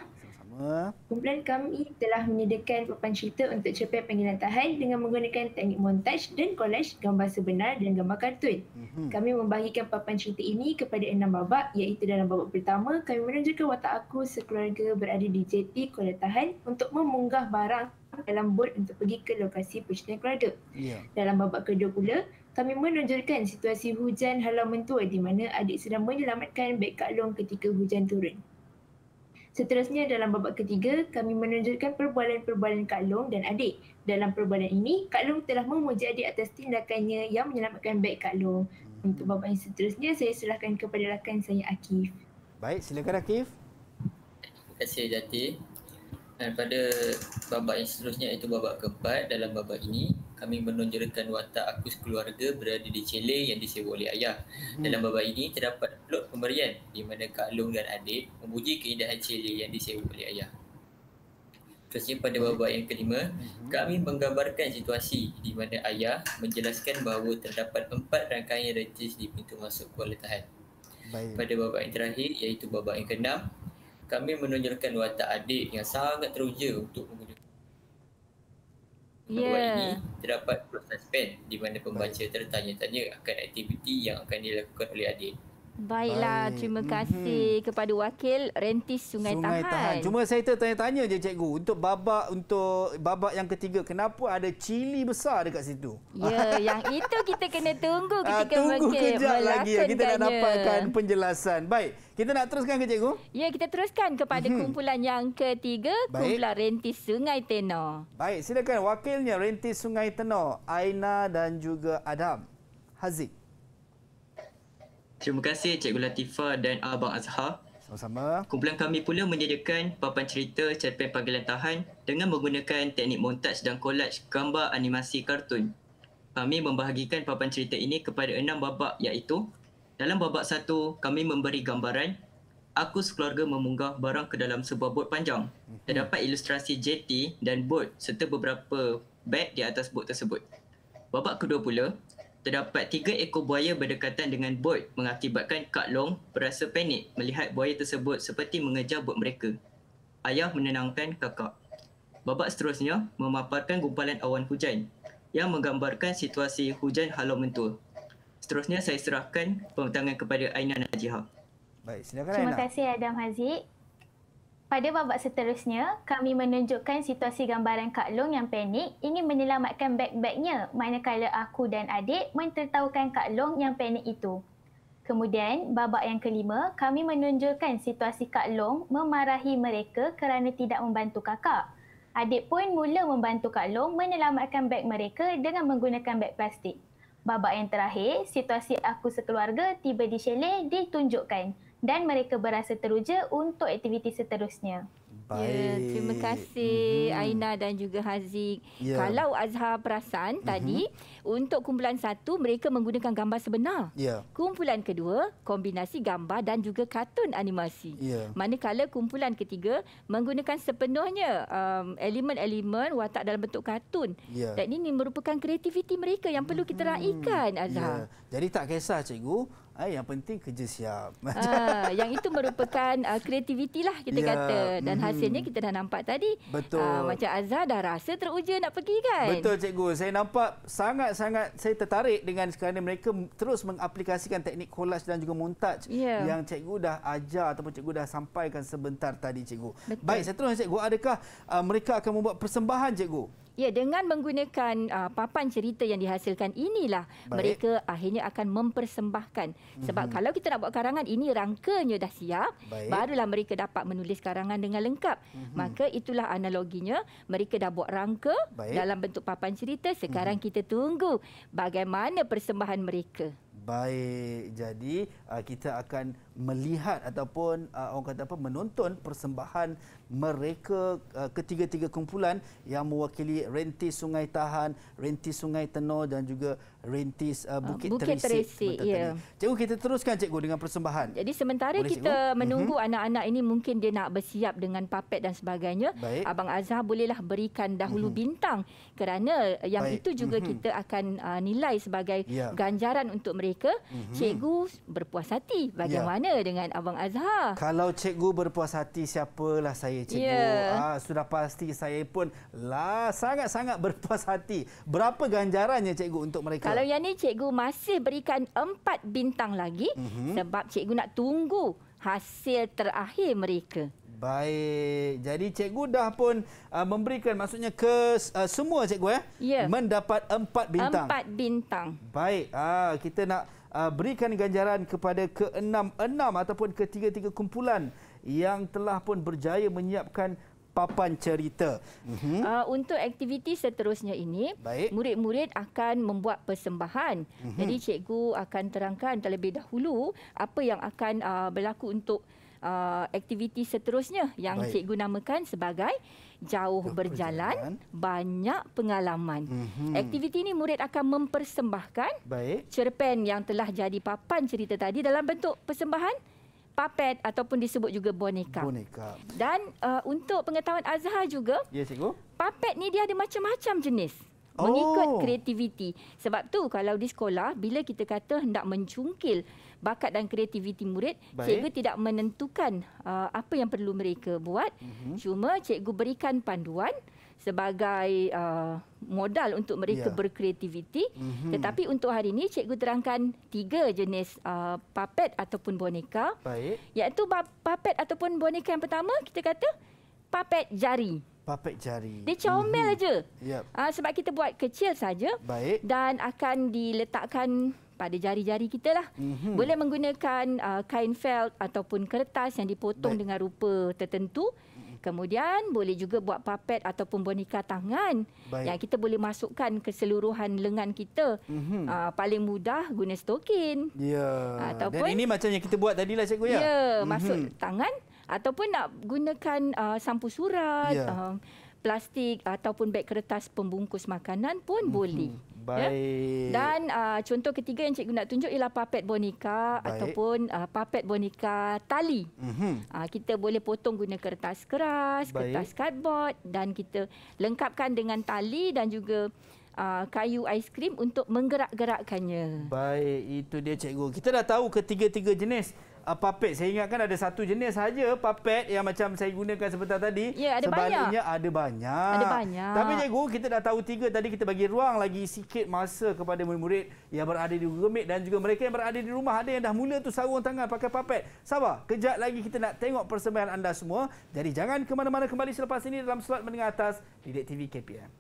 Pertama, kumpulan kami telah menyediakan papan cerita untuk cerpen panggilan tahan dengan menggunakan teknik montaj dan kolaj gambar sebenar dan gambar kartun. Mm-hmm. Kami membahagikan papan cerita ini kepada enam babak iaitu dalam babak pertama, kami menunjukkan watak aku sekeluarga berada di JT Kuala Tahan untuk memunggah barang dalam bot untuk pergi ke lokasi percutian keluarga. Yeah. Dalam babak kedua pula, kami menunjukkan situasi hujan halau mentua di mana adik sedang menyelamatkan beg long ketika hujan turun. Seterusnya dalam babak ketiga, kami menunjukkan perbualan-perbualan Kak Long dan adik. Dalam perbualan ini, Kak Long telah memuji adik atas tindakannya yang menyelamatkan baik Kak Long. Hmm. Untuk babak yang seterusnya, saya serahkan kepada rakan saya Akif. Baik, silakan Akif. Terima kasih Jati. Dan pada babak yang seterusnya itu babak keempat dalam babak ini, kami menonjolkan watak aku sekeluarga berada di cele yang disewa oleh ayah. Hmm. Dalam babak ini terdapat plot pemberian di mana Kak Long dan adik memuji keindahan cele yang disewa oleh ayah. Terusnya pada babak yang kelima, hmm. kami menggambarkan situasi di mana ayah menjelaskan bahawa terdapat empat rangkaian rejis di pintu masuk kuala tahan. Baik. Pada babak yang terakhir iaitu babak yang keenam, kami menonjolkan watak adik yang sangat teruja untuk menggunakan Yeah. ini terdapat proses pen di mana pembaca tertanya-tanya akan aktiviti yang akan dilakukan oleh adik. Baiklah, Baik. terima mhm. kasih hmm kepada wakil rentis Sungai, Sungai Tahan. Tahan. Cuma saya tertanya-tanya je cikgu, untuk babak untuk babak yang ketiga, kenapa ada cili besar dekat situ? Ya, yang itu kita kena tunggu ah, ketika mengkel. Tunggu kejap lagi, ya. kita nak dapatkan penjelasan. Baik, kita nak teruskan ke cikgu? Ya, kita teruskan kepada mm-hmm. kumpulan yang ketiga, Baik. kumpulan rentis Sungai Tenor. Baik, silakan wakilnya rentis Sungai Tenor, Aina dan juga Adam. Haziq. Terima kasih Cikgu Latifah dan Abang Azhar. Sama-sama. Kumpulan kami pula menyediakan papan cerita cerpen panggilan tahan dengan menggunakan teknik montaj dan kolaj gambar animasi kartun. Kami membahagikan papan cerita ini kepada enam babak iaitu dalam babak satu, kami memberi gambaran aku sekeluarga memunggah barang ke dalam sebuah bot panjang. Mhm. Terdapat ilustrasi JT dan bot serta beberapa bag di atas bot tersebut. Babak kedua pula, terdapat tiga ekor buaya berdekatan dengan bot mengakibatkan Kak Long berasa panik melihat buaya tersebut seperti mengejar bot mereka. Ayah menenangkan kakak. Babak seterusnya memaparkan gumpalan awan hujan yang menggambarkan situasi hujan halau mentul. Seterusnya saya serahkan pemandangan kepada Aina Najihah. Baik, silakan Aina. Terima kasih Adam Haziq. Pada babak seterusnya, kami menunjukkan situasi gambaran Kak Long yang panik ingin menyelamatkan beg-begnya manakala aku dan adik mentertawakan Kak Long yang panik itu. Kemudian, babak yang kelima, kami menunjukkan situasi Kak Long memarahi mereka kerana tidak membantu kakak. Adik pun mula membantu Kak Long menyelamatkan beg mereka dengan menggunakan beg plastik. Babak yang terakhir, situasi aku sekeluarga tiba di Shelley ditunjukkan dan mereka berasa teruja untuk aktiviti seterusnya. Baik. Ya, terima kasih mm-hmm. Aina dan juga Haziq. Yeah. Kalau Azhar perasan mm-hmm. tadi, untuk kumpulan satu, mereka menggunakan gambar sebenar. Yeah. Kumpulan kedua, kombinasi gambar dan juga kartun animasi. Yeah. Manakala kumpulan ketiga, menggunakan sepenuhnya um, elemen-elemen watak dalam bentuk kartun. Yeah. Dan ini merupakan kreativiti mereka yang perlu kita mhm. raikan, Azhar. Yeah. Jadi tak kisah, Cikgu. Ah, yang penting kerja siap. Ha, yang itu merupakan uh, kreativiti lah kita ya, kata. Dan mm-hmm. hasilnya kita dah nampak tadi. Betul. Ha, macam Azhar dah rasa teruja nak pergi kan? Betul cikgu. Saya nampak sangat-sangat saya tertarik dengan sekarang ini mereka terus mengaplikasikan teknik collage dan juga montage ya. yang cikgu dah ajar ataupun cikgu dah sampaikan sebentar tadi cikgu. Betul. Baik, saya terus cikgu. Adakah uh, mereka akan membuat persembahan cikgu? Ya, dengan menggunakan uh, papan cerita yang dihasilkan inilah Baik. mereka akhirnya akan mempersembahkan. Sebab mm-hmm. kalau kita nak buat karangan ini rangkanya dah siap, Baik. barulah mereka dapat menulis karangan dengan lengkap. Mm-hmm. Maka itulah analoginya, mereka dah buat rangka Baik. dalam bentuk papan cerita. Sekarang mm-hmm. kita tunggu bagaimana persembahan mereka. Baik, jadi uh, kita akan melihat ataupun uh, orang kata apa menonton persembahan mereka uh, ketiga-tiga kumpulan yang mewakili Rentis Sungai Tahan, Rentis Sungai Tenor dan juga Rentis uh, ah, Bukit, Bukit Teresik. Ya. Cikgu kita teruskan cikgu dengan persembahan. Jadi sementara boleh, kita cikgu? menunggu uh-huh. anak-anak ini mungkin dia nak bersiap dengan papet dan sebagainya, Baik. Abang Azhar bolehlah berikan dahulu uh-huh. bintang kerana yang Baik. itu juga uh-huh. kita akan uh, nilai sebagai ya. ganjaran untuk mereka. Uh-huh. Cikgu berpuas hati ya. bagaimana ya. dengan Abang Azhar? Kalau cikgu berpuas hati siapalah saya cikgu. Yeah. Ah, sudah pasti saya pun lah sangat-sangat berpuas hati. Berapa ganjarannya cikgu untuk mereka? Kalau yang ni cikgu masih berikan empat bintang lagi mm-hmm. sebab cikgu nak tunggu hasil terakhir mereka. Baik. Jadi cikgu dah pun uh, memberikan maksudnya ke uh, semua cikgu eh ya. mendapat empat bintang. Empat bintang. Baik. Ah kita nak uh, berikan ganjaran kepada ke enam-enam ataupun ketiga-tiga kumpulan yang telah pun berjaya menyiapkan papan cerita. Uh-huh. Uh, untuk aktiviti seterusnya ini, murid-murid akan membuat persembahan. Uh-huh. Jadi cikgu akan terangkan terlebih dahulu apa yang akan uh, berlaku untuk uh, aktiviti seterusnya yang Baik. cikgu namakan sebagai jauh berjalan, berjalan banyak pengalaman. Uh-huh. Aktiviti ini murid akan mempersembahkan Baik. cerpen yang telah jadi papan cerita tadi dalam bentuk persembahan Papet ataupun disebut juga boneka. Boneka. Dan uh, untuk pengetahuan Azhar juga. Ya, yes, cikgu. ni dia ada macam-macam jenis. Oh. Mengikut kreativiti. Sebab tu kalau di sekolah, bila kita kata hendak mencungkil bakat dan kreativiti murid, Baik. cikgu tidak menentukan uh, apa yang perlu mereka buat. Uh-huh. Cuma cikgu berikan panduan sebagai uh, modal untuk mereka yeah. berkreativiti. Mm-hmm. Tetapi untuk hari ini, cikgu terangkan tiga jenis uh, puppet ataupun boneka. Baik. Iaitu puppet ataupun boneka yang pertama, kita kata puppet jari. Puppet jari. Dia comel saja. Mm-hmm. Yep. Uh, ah, sebab kita buat kecil saja. Baik. Dan akan diletakkan pada jari-jari kita lah. Mm-hmm. Boleh menggunakan uh, kain felt ataupun kertas yang dipotong Baik. dengan rupa tertentu. Kemudian boleh juga buat papet ataupun boneka tangan Baik. yang kita boleh masukkan keseluruhan lengan kita. Mm-hmm. Uh, paling mudah guna stokin. Ya. Ah, ataupun, Dan ini macam yang kita buat tadi lah cikgu ya. Ya, mm-hmm. masuk tangan ataupun nak gunakan uh, sampu surat. Ya. Uh, plastik ataupun beg kertas pembungkus makanan pun mm-hmm. boleh. Ya. Baik. Ya? Dan uh, contoh ketiga yang cikgu nak tunjuk ialah papet bonika Baik. ataupun uh, papet boneka tali. Mm-hmm. Uh, kita boleh potong guna kertas keras, Baik. kertas kardbod dan kita lengkapkan dengan tali dan juga Uh, kayu aiskrim untuk menggerak-gerakkannya. Baik, itu dia cikgu. Kita dah tahu ketiga-tiga jenis uh, puppet. Saya ingatkan ada satu jenis saja puppet yang macam saya gunakan sebentar tadi. Ya, ada Sebaliknya banyak. ada banyak. Ada banyak. Tapi cikgu, kita dah tahu tiga tadi kita bagi ruang lagi sikit masa kepada murid-murid yang berada di remit dan juga mereka yang berada di rumah ada yang dah mula tu sarung tangan pakai puppet. Sabar, kejap lagi kita nak tengok persembahan anda semua. Jadi jangan ke mana-mana kembali selepas ini dalam slot menengah atas di TV KPM.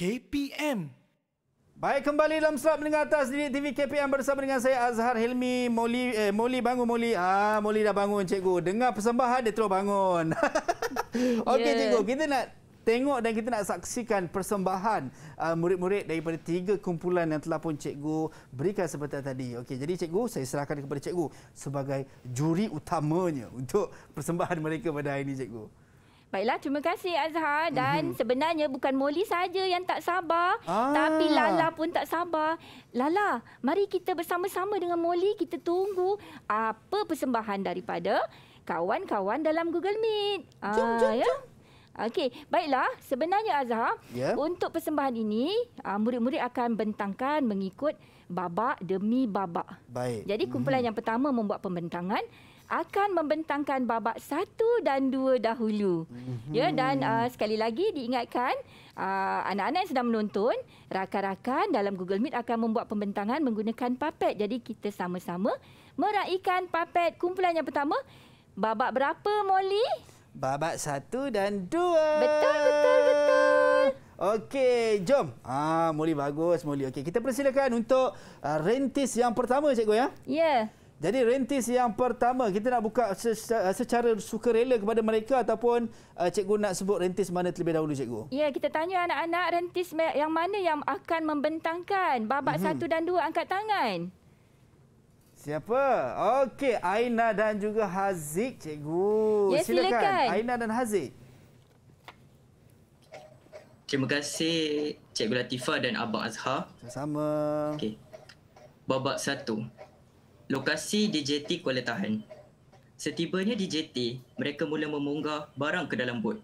KPM. Baik kembali dalam slot mendengar atas di TV KPM bersama dengan saya Azhar Hilmi. Moli eh, Moli bangun Moli. Ah Moli dah bangun cikgu. Dengar persembahan dia terus bangun. Okey yeah. cikgu, kita nak tengok dan kita nak saksikan persembahan murid ah, murid-murid daripada tiga kumpulan yang telah pun cikgu berikan seperti tadi. Okey, jadi cikgu saya serahkan kepada cikgu sebagai juri utamanya untuk persembahan mereka pada hari ini cikgu. Baiklah, terima kasih Azhar dan mm-hmm. sebenarnya bukan Molly saja yang tak sabar, ah. tapi Lala pun tak sabar. Lala, mari kita bersama-sama dengan Molly kita tunggu apa persembahan daripada kawan-kawan dalam Google Meet. Ah, jom, ah, jom, ya? jom. Okey, baiklah. Sebenarnya Azhar, yeah. untuk persembahan ini, uh, murid-murid akan bentangkan mengikut babak demi babak. Baik. Jadi kumpulan mm-hmm. yang pertama membuat pembentangan, akan membentangkan babak satu dan dua dahulu. Mm-hmm. Ya dan uh, sekali lagi diingatkan uh, anak-anak yang sedang menonton, rakan-rakan dalam Google Meet akan membuat pembentangan menggunakan papet. Jadi kita sama-sama meraihkan papet kumpulan yang pertama. Babak berapa Molly? Babak satu dan dua. Betul betul betul. Okey, jom. Ah, Molly bagus, Molly. Okey, kita persilakan untuk uh, rentis yang pertama, cikgu ya. Ya. Yeah. Jadi rentis yang pertama kita nak buka secara, sukarela kepada mereka ataupun uh, cikgu nak sebut rentis mana terlebih dahulu cikgu? Ya, kita tanya anak-anak rentis yang mana yang akan membentangkan babak mm-hmm. satu dan dua angkat tangan. Siapa? Okey, Aina dan juga Haziq cikgu. Ya, silakan. silakan. Aina dan Haziq. Terima kasih Cikgu Latifah dan Abang Azhar. Sama-sama. Okey. Babak satu lokasi DJT JT Kuala Tahan. Setibanya di JT, mereka mula memunggah barang ke dalam bot.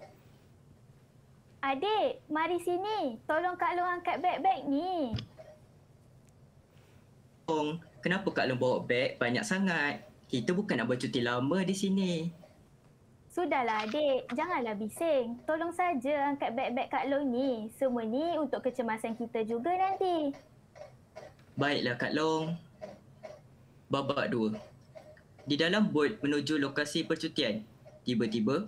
Adik, mari sini. Tolong Kak Long angkat beg-beg ni. Long, kenapa Kak Long bawa beg banyak sangat? Kita bukan nak bercuti lama di sini. Sudahlah adik, janganlah bising. Tolong saja angkat beg-beg Kak Long ni. Semua ni untuk kecemasan kita juga nanti. Baiklah Kak Long, babak dua Di dalam bot menuju lokasi percutian, tiba-tiba...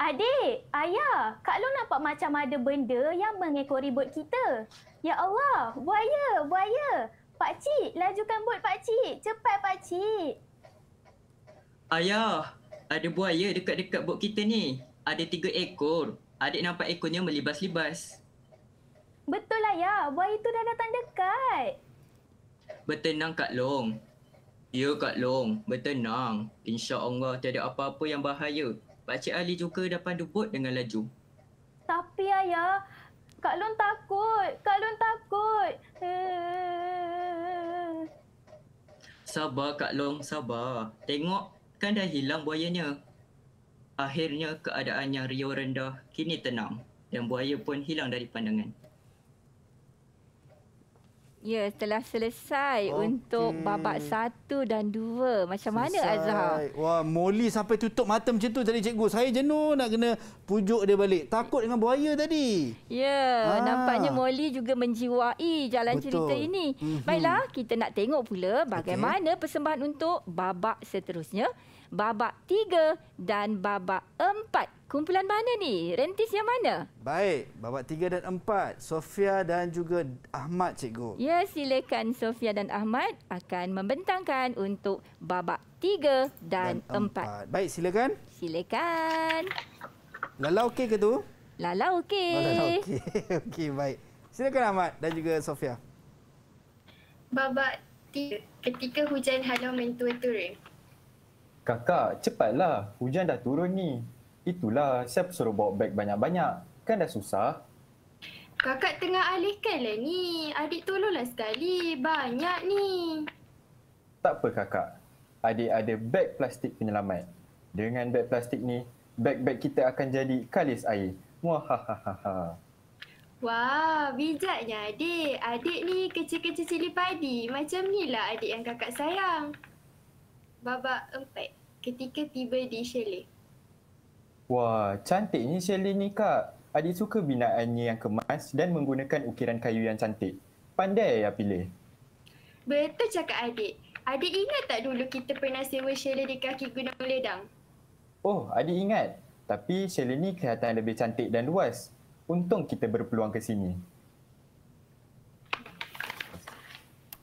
Adik, ayah, Kak Long nampak macam ada benda yang mengekori bot kita. Ya Allah, buaya, buaya. Pak Cik, lajukan bot Pak Cik. Cepat Pak Cik. Ayah, ada buaya dekat-dekat bot kita ni. Ada tiga ekor. Adik nampak ekornya melibas-libas. Betul lah ya buaya itu dah datang dekat. Bertenang Kak Long, Ya Kak Long, bertenang. Insya Allah tiada apa-apa yang bahaya. Pakcik Ali juga dah pandu bot dengan laju. Tapi ayah, Kak Long takut. Kak Long takut. Sabar Kak Long, sabar. Tengok kan dah hilang buayanya. Akhirnya keadaan yang riau rendah kini tenang dan buaya pun hilang dari pandangan. Ya, setelah selesai okay. untuk babak satu dan dua. Macam selesai. mana Azhar? Wah, Molly sampai tutup mata macam tu tadi cikgu. Saya jenuh nak kena pujuk dia balik. Takut dengan buaya tadi. Ya, ha. nampaknya Molly juga menjiwai jalan Betul. cerita ini. Mm-hmm. Baiklah, kita nak tengok pula bagaimana okay. persembahan untuk babak seterusnya. Babak tiga dan babak empat kumpulan mana ni? Rentis yang mana? Baik, babak tiga dan empat. Sofia dan juga Ahmad, cikgu. Ya, silakan Sofia dan Ahmad akan membentangkan untuk babak tiga dan, dan empat. empat. Baik, silakan. Silakan. Lala okey ke tu? Lala okey. Lala okey. okey, baik. Silakan Ahmad dan juga Sofia. Babak tiga ketika hujan halau mentua turun. Kakak, cepatlah. Hujan dah turun ni. Itulah, saya suruh bawa beg banyak-banyak? Kan dah susah. Kakak tengah alihkanlah ni. Adik tolonglah sekali. Banyak ni. Tak apa kakak. Adik ada beg plastik penyelamat. Dengan beg plastik ni, beg-beg kita akan jadi kalis air. Wah Wahahaha. Ha, ha, ha. Wah, bijaknya adik. Adik ni kecil-kecil cili padi. Macam ni lah adik yang kakak sayang. Babak empat. Ketika tiba di Shelley. Wah, cantik cantiknya Shelly ni kak. Adik suka binaannya yang kemas dan menggunakan ukiran kayu yang cantik. Pandai ya pilih. Betul cakap adik. Adik ingat tak dulu kita pernah sewa Shelly di kaki gunung meledang? Oh, adik ingat. Tapi Shelly ni kelihatan lebih cantik dan luas. Untung kita berpeluang ke sini.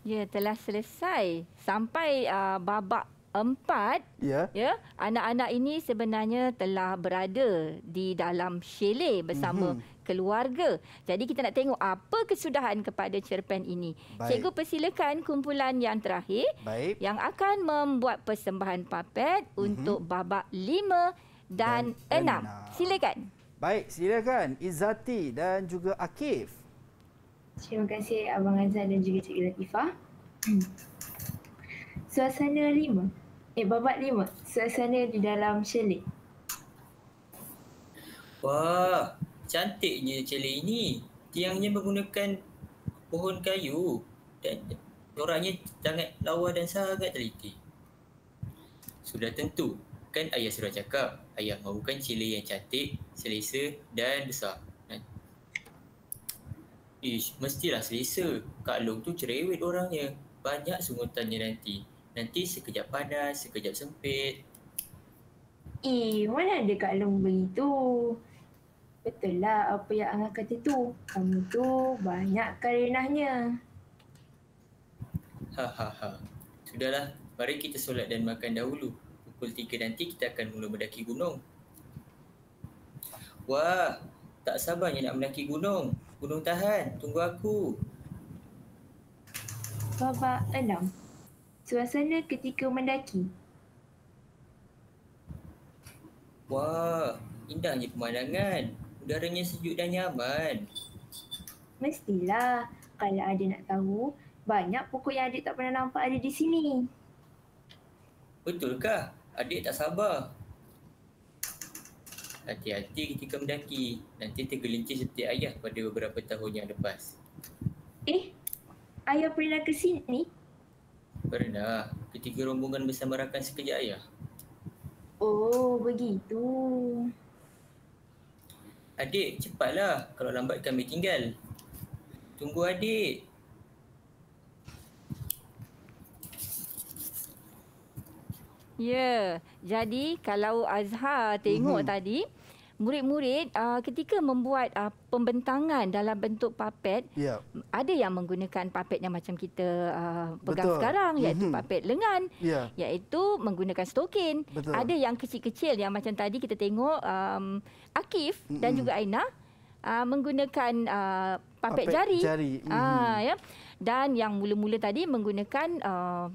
Ya, telah selesai. Sampai uh, babak empat ya ya anak-anak ini sebenarnya telah berada di dalam syele bersama mm-hmm. keluarga jadi kita nak tengok apa kesudahan kepada cerpen ini baik. cikgu persilakan kumpulan yang terakhir baik. yang akan membuat persembahan papet mm-hmm. untuk babak lima dan, dan enam. enam. Silakan. Baik, silakan Izati dan juga Akif. Terima kasih Abang Azhar dan juga Cikgu Latifah. Suasana lima. Eh, babat lima. Suasana di dalam chalet. Wah, cantiknya chalet ini. Tiangnya menggunakan pohon kayu dan coraknya sangat lawa dan sangat teliti. Sudah tentu, kan ayah sudah cakap. Ayah mahukan chalet yang cantik, selesa dan besar. Kan? Ish, mestilah selesa. Kak Long tu cerewet orangnya. Banyak sungutannya nanti. Nanti sekejap padas, sekejap sempit. Eh, mana ada Kak Long beri Betul lah apa yang Angah kata tu. Kamu tu banyak karenahnya. Hahaha. Ha, ha. Sudahlah, mari kita solat dan makan dahulu. Pukul tiga nanti kita akan mula mendaki gunung. Wah, tak sabar nak mendaki gunung. Gunung tahan, tunggu aku. Bapak, enam suasana ketika mendaki. Wah, indahnya pemandangan. Udaranya sejuk dan nyaman. Mestilah. Kalau ada nak tahu, banyak pokok yang adik tak pernah nampak ada di sini. Betulkah? Adik tak sabar. Hati-hati ketika mendaki. Nanti tergelincir seperti ayah pada beberapa tahun yang lepas. Eh, ayah pernah ke sini Pernah. Lah. Ketika rombongan bersama rakan sekejap ayah. Oh, begitu. Adik, cepatlah. Kalau lambat kami tinggal. Tunggu adik. Ya, jadi kalau Azhar tengok mm-hmm. tadi, murid-murid uh, ketika membuat uh, pembentangan dalam bentuk papet yeah. ada yang menggunakan papet yang macam kita uh, pegang Betul. sekarang mhm. iaitu mm-hmm. papet lengan yeah. iaitu menggunakan stokin Betul. ada yang kecil-kecil yang macam tadi kita tengok um, Akif mm-hmm. dan juga Aina uh, menggunakan uh, papet, papet jari, jari. Ah, mm-hmm. Uh, ya dan yang mula-mula tadi menggunakan uh,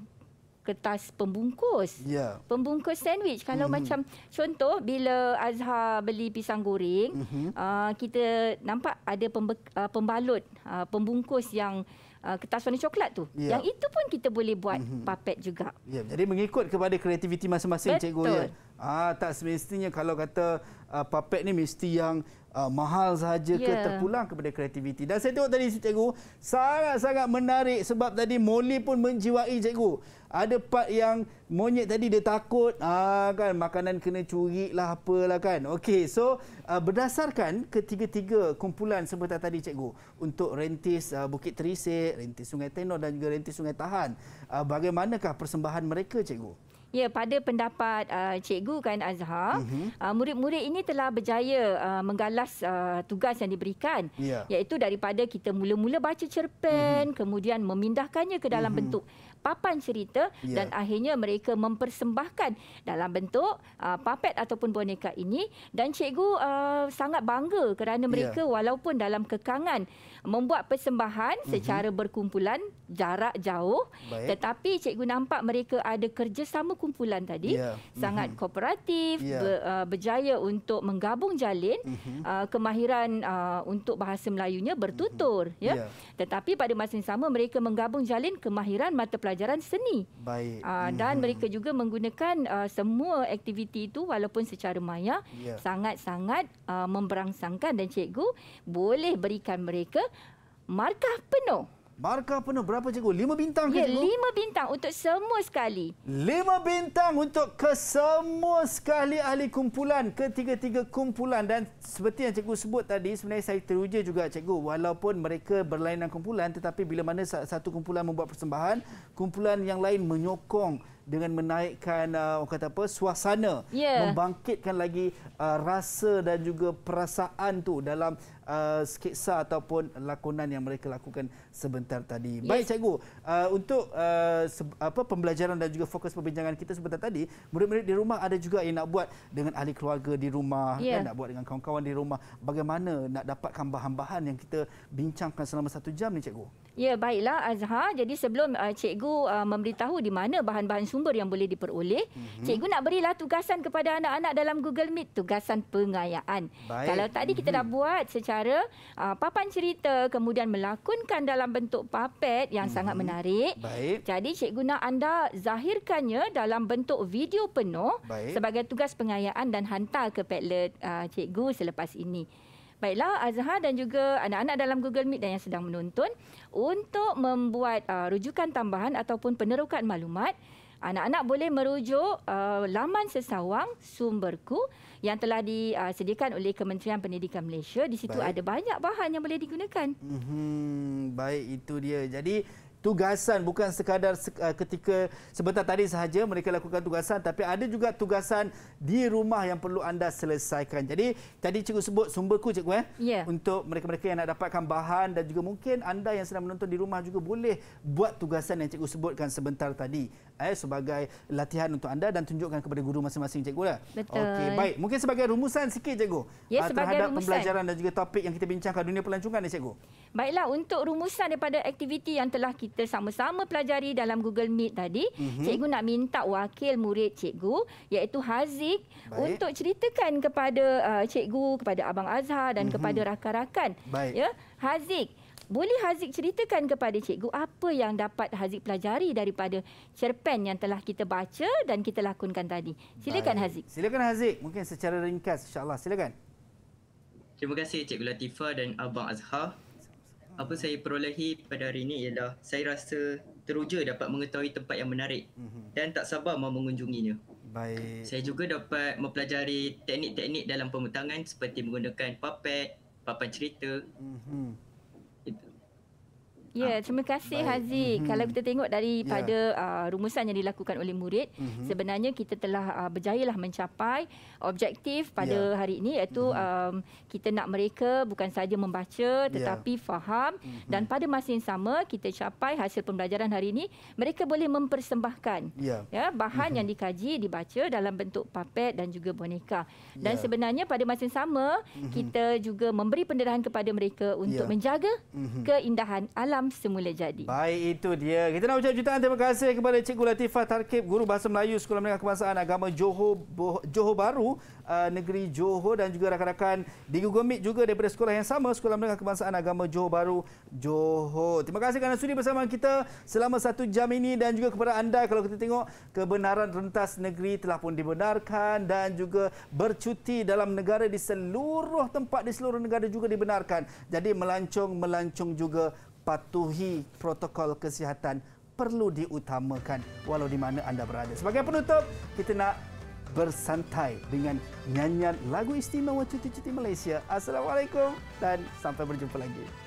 kertas pembungkus. Yeah. Pembungkus sandwich. Kalau mm-hmm. macam contoh bila Azhar beli pisang goreng, mm-hmm. uh, kita nampak ada pembe- uh, pembalut uh, pembungkus yang uh, kertas warna coklat tu. Yeah. Yang itu pun kita boleh buat mm-hmm. papet juga. Yeah. Jadi mengikut kepada kreativiti masing-masing ya? Betul. ya. Ah tak semestinya kalau kata uh, papet ni mesti yang Uh, mahal sahaja yeah. ke ya. terpulang kepada kreativiti. Dan saya tengok tadi cikgu sangat-sangat menarik sebab tadi Molly pun menjiwai cikgu ada part yang monyet tadi dia takut aa, ah, kan makanan kena curi lah apalah kan okey so aa, ah, berdasarkan ketiga-tiga kumpulan sebentar tadi cikgu untuk rentis aa, ah, Bukit Terisik rentis Sungai Tenor dan juga rentis Sungai Tahan aa, bagaimanakah persembahan mereka cikgu Ya, pada pendapat uh, cikgu kan Azhar, uh-huh. uh, murid-murid ini telah berjaya uh, menggalas uh, tugas yang diberikan. Yeah. Iaitu daripada kita mula-mula baca cerpen, uh-huh. kemudian memindahkannya ke dalam uh-huh. bentuk papan cerita yeah. dan akhirnya mereka mempersembahkan dalam bentuk uh, papet ataupun boneka ini dan cikgu uh, sangat bangga kerana ya. mereka yeah. walaupun dalam kekangan membuat persembahan mm-hmm. secara berkumpulan jarak jauh Baik. tetapi cikgu nampak mereka ada kerjasama kumpulan tadi yeah. sangat mm-hmm. kooperatif yeah. ber, uh, berjaya untuk menggabung jalin mm-hmm. uh, kemahiran uh, untuk bahasa Melayunya bertutur mm-hmm. ya yeah. tetapi pada masa yang sama mereka menggabung jalin kemahiran mata pelajaran seni Baik. Uh, mm-hmm. dan mhm. mereka juga menggunakan uh, semua aktiviti itu walaupun secara maya yeah. sangat-sangat uh, memberangsangkan dan cikgu boleh berikan mereka markah penuh. Markah penuh berapa cikgu? Lima bintang ke ya, cikgu? Ya, lima bintang untuk semua sekali. Lima bintang untuk kesemua sekali ahli kumpulan. Ketiga-tiga kumpulan. Dan seperti yang cikgu sebut tadi, sebenarnya saya teruja juga cikgu. Walaupun mereka berlainan kumpulan, tetapi bila mana satu kumpulan membuat persembahan, kumpulan yang lain menyokong dengan menaikkan uh, kata apa suasana yeah. membangkitkan lagi uh, rasa dan juga perasaan tu dalam Uh, sketsa ataupun lakonan yang mereka lakukan sebentar tadi. Yes. Baik cikgu, uh, untuk uh, apa pembelajaran dan juga fokus perbincangan kita sebentar tadi, murid-murid di rumah ada juga yang nak buat dengan ahli keluarga di rumah, yeah. kan, ya. nak buat dengan kawan-kawan di rumah. Bagaimana nak dapatkan bahan-bahan yang kita bincangkan selama satu jam ni cikgu? Ya, baiklah Azhar. Jadi sebelum uh, cikgu uh, memberitahu di mana bahan-bahan sumber yang boleh diperoleh, mm-hmm. cikgu nak berilah tugasan kepada anak-anak dalam Google Meet, tugasan pengayaan. Baik. Kalau tadi mm-hmm. kita dah mhm. buat secara secara uh, ah, papan cerita kemudian melakonkan dalam bentuk papet yang hmm. sangat menarik. Baik. Jadi cikgu nak anda zahirkannya dalam bentuk video penuh Baik. sebagai tugas pengayaan dan hantar ke Padlet uh, cikgu selepas ini. Baiklah Azhar dan juga anak-anak dalam Google Meet dan yang sedang menonton untuk membuat uh, rujukan tambahan ataupun penerukan maklumat anak-anak boleh merujuk uh, laman sesawang sumberku yang telah disediakan oleh Kementerian Pendidikan Malaysia. Di situ Baik. ada banyak bahan yang boleh digunakan. Hmm, Baik, itu dia. Jadi tugasan bukan sekadar eh, ketika sebentar tadi sahaja mereka lakukan tugasan tapi ada juga tugasan di rumah yang perlu anda selesaikan. Jadi tadi cikgu sebut sumberku cikgu eh ya. untuk mereka-mereka yang nak dapatkan bahan dan juga mungkin anda yang sedang menonton di rumah juga boleh buat tugasan yang cikgu sebutkan sebentar tadi eh, sebagai latihan untuk anda dan tunjukkan kepada guru masing-masing cikgu lah. Betul. Okey, baik. Mungkin sebagai rumusan sikit cikgu. Ya, eh, aa, terhadap rumusan. pembelajaran dan juga topik yang kita bincangkan dunia pelancongan ni cikgu. Baiklah, untuk rumusan daripada aktiviti yang telah kita sama-sama pelajari dalam Google Meet tadi, mm-hmm. cikgu nak minta wakil murid cikgu iaitu Haziq baik. untuk ceritakan kepada uh, cikgu, kepada abang Azhar dan mm-hmm. kepada rakan-rakan. Baik. Ya, Haziq, boleh Haziq ceritakan kepada cikgu apa yang dapat Haziq pelajari daripada cerpen yang telah kita baca dan kita lakonkan tadi? Silakan Baik. Haziq. Silakan Haziq. Mungkin secara ringkas Insyaallah. Silakan. Terima kasih Cikgu Latifah dan Abang Azhar. Apa saya perolehi pada hari ini ialah saya rasa teruja dapat mengetahui tempat yang menarik mhm. dan tak sabar mahu mengunjunginya. Baik. Saya juga dapat mempelajari teknik-teknik dalam pembentangan seperti menggunakan papet, papan cerita. Mm-hmm. Ya, ha. terima kasih Baik. Haziq. Mm-hmm. Kalau kita tengok daripada yeah. uh, rumusan yang dilakukan oleh murid, mm-hmm. sebenarnya kita telah uh, berjaya lah mencapai objektif pada yeah. hari ini iaitu mm-hmm. um, kita nak mereka bukan saja membaca ya. tetapi yeah. faham mm-hmm. dan pada masa yang sama kita capai hasil pembelajaran hari ini, mereka boleh mempersembahkan yeah. ya bahan mm-hmm. yang dikaji, dibaca dalam bentuk papet dan juga boneka. Dan yeah. sebenarnya pada masa yang sama, mm-hmm. kita juga memberi pendedahan kepada mereka untuk yeah. menjaga mm-hmm. keindahan alam Islam semula jadi. Baik itu dia. Kita nak ucap jutaan terima kasih kepada Cikgu Latifah Tarkib, Guru Bahasa Melayu Sekolah Menengah Kebangsaan Agama Johor Johor Baru, uh, Negeri Johor dan juga rakan-rakan di Google juga daripada sekolah yang sama, Sekolah Menengah Kebangsaan Agama Johor Baru, Johor. Terima kasih kerana sudi bersama kita selama satu jam ini dan juga kepada anda kalau kita tengok kebenaran rentas negeri telah pun dibenarkan dan juga bercuti dalam negara di seluruh tempat di seluruh negara juga dibenarkan. Jadi melancong-melancong juga patuhi protokol kesihatan perlu diutamakan walau di mana anda berada. Sebagai penutup, kita nak bersantai dengan nyanyian lagu istimewa cuti-cuti Malaysia. Assalamualaikum dan sampai berjumpa lagi.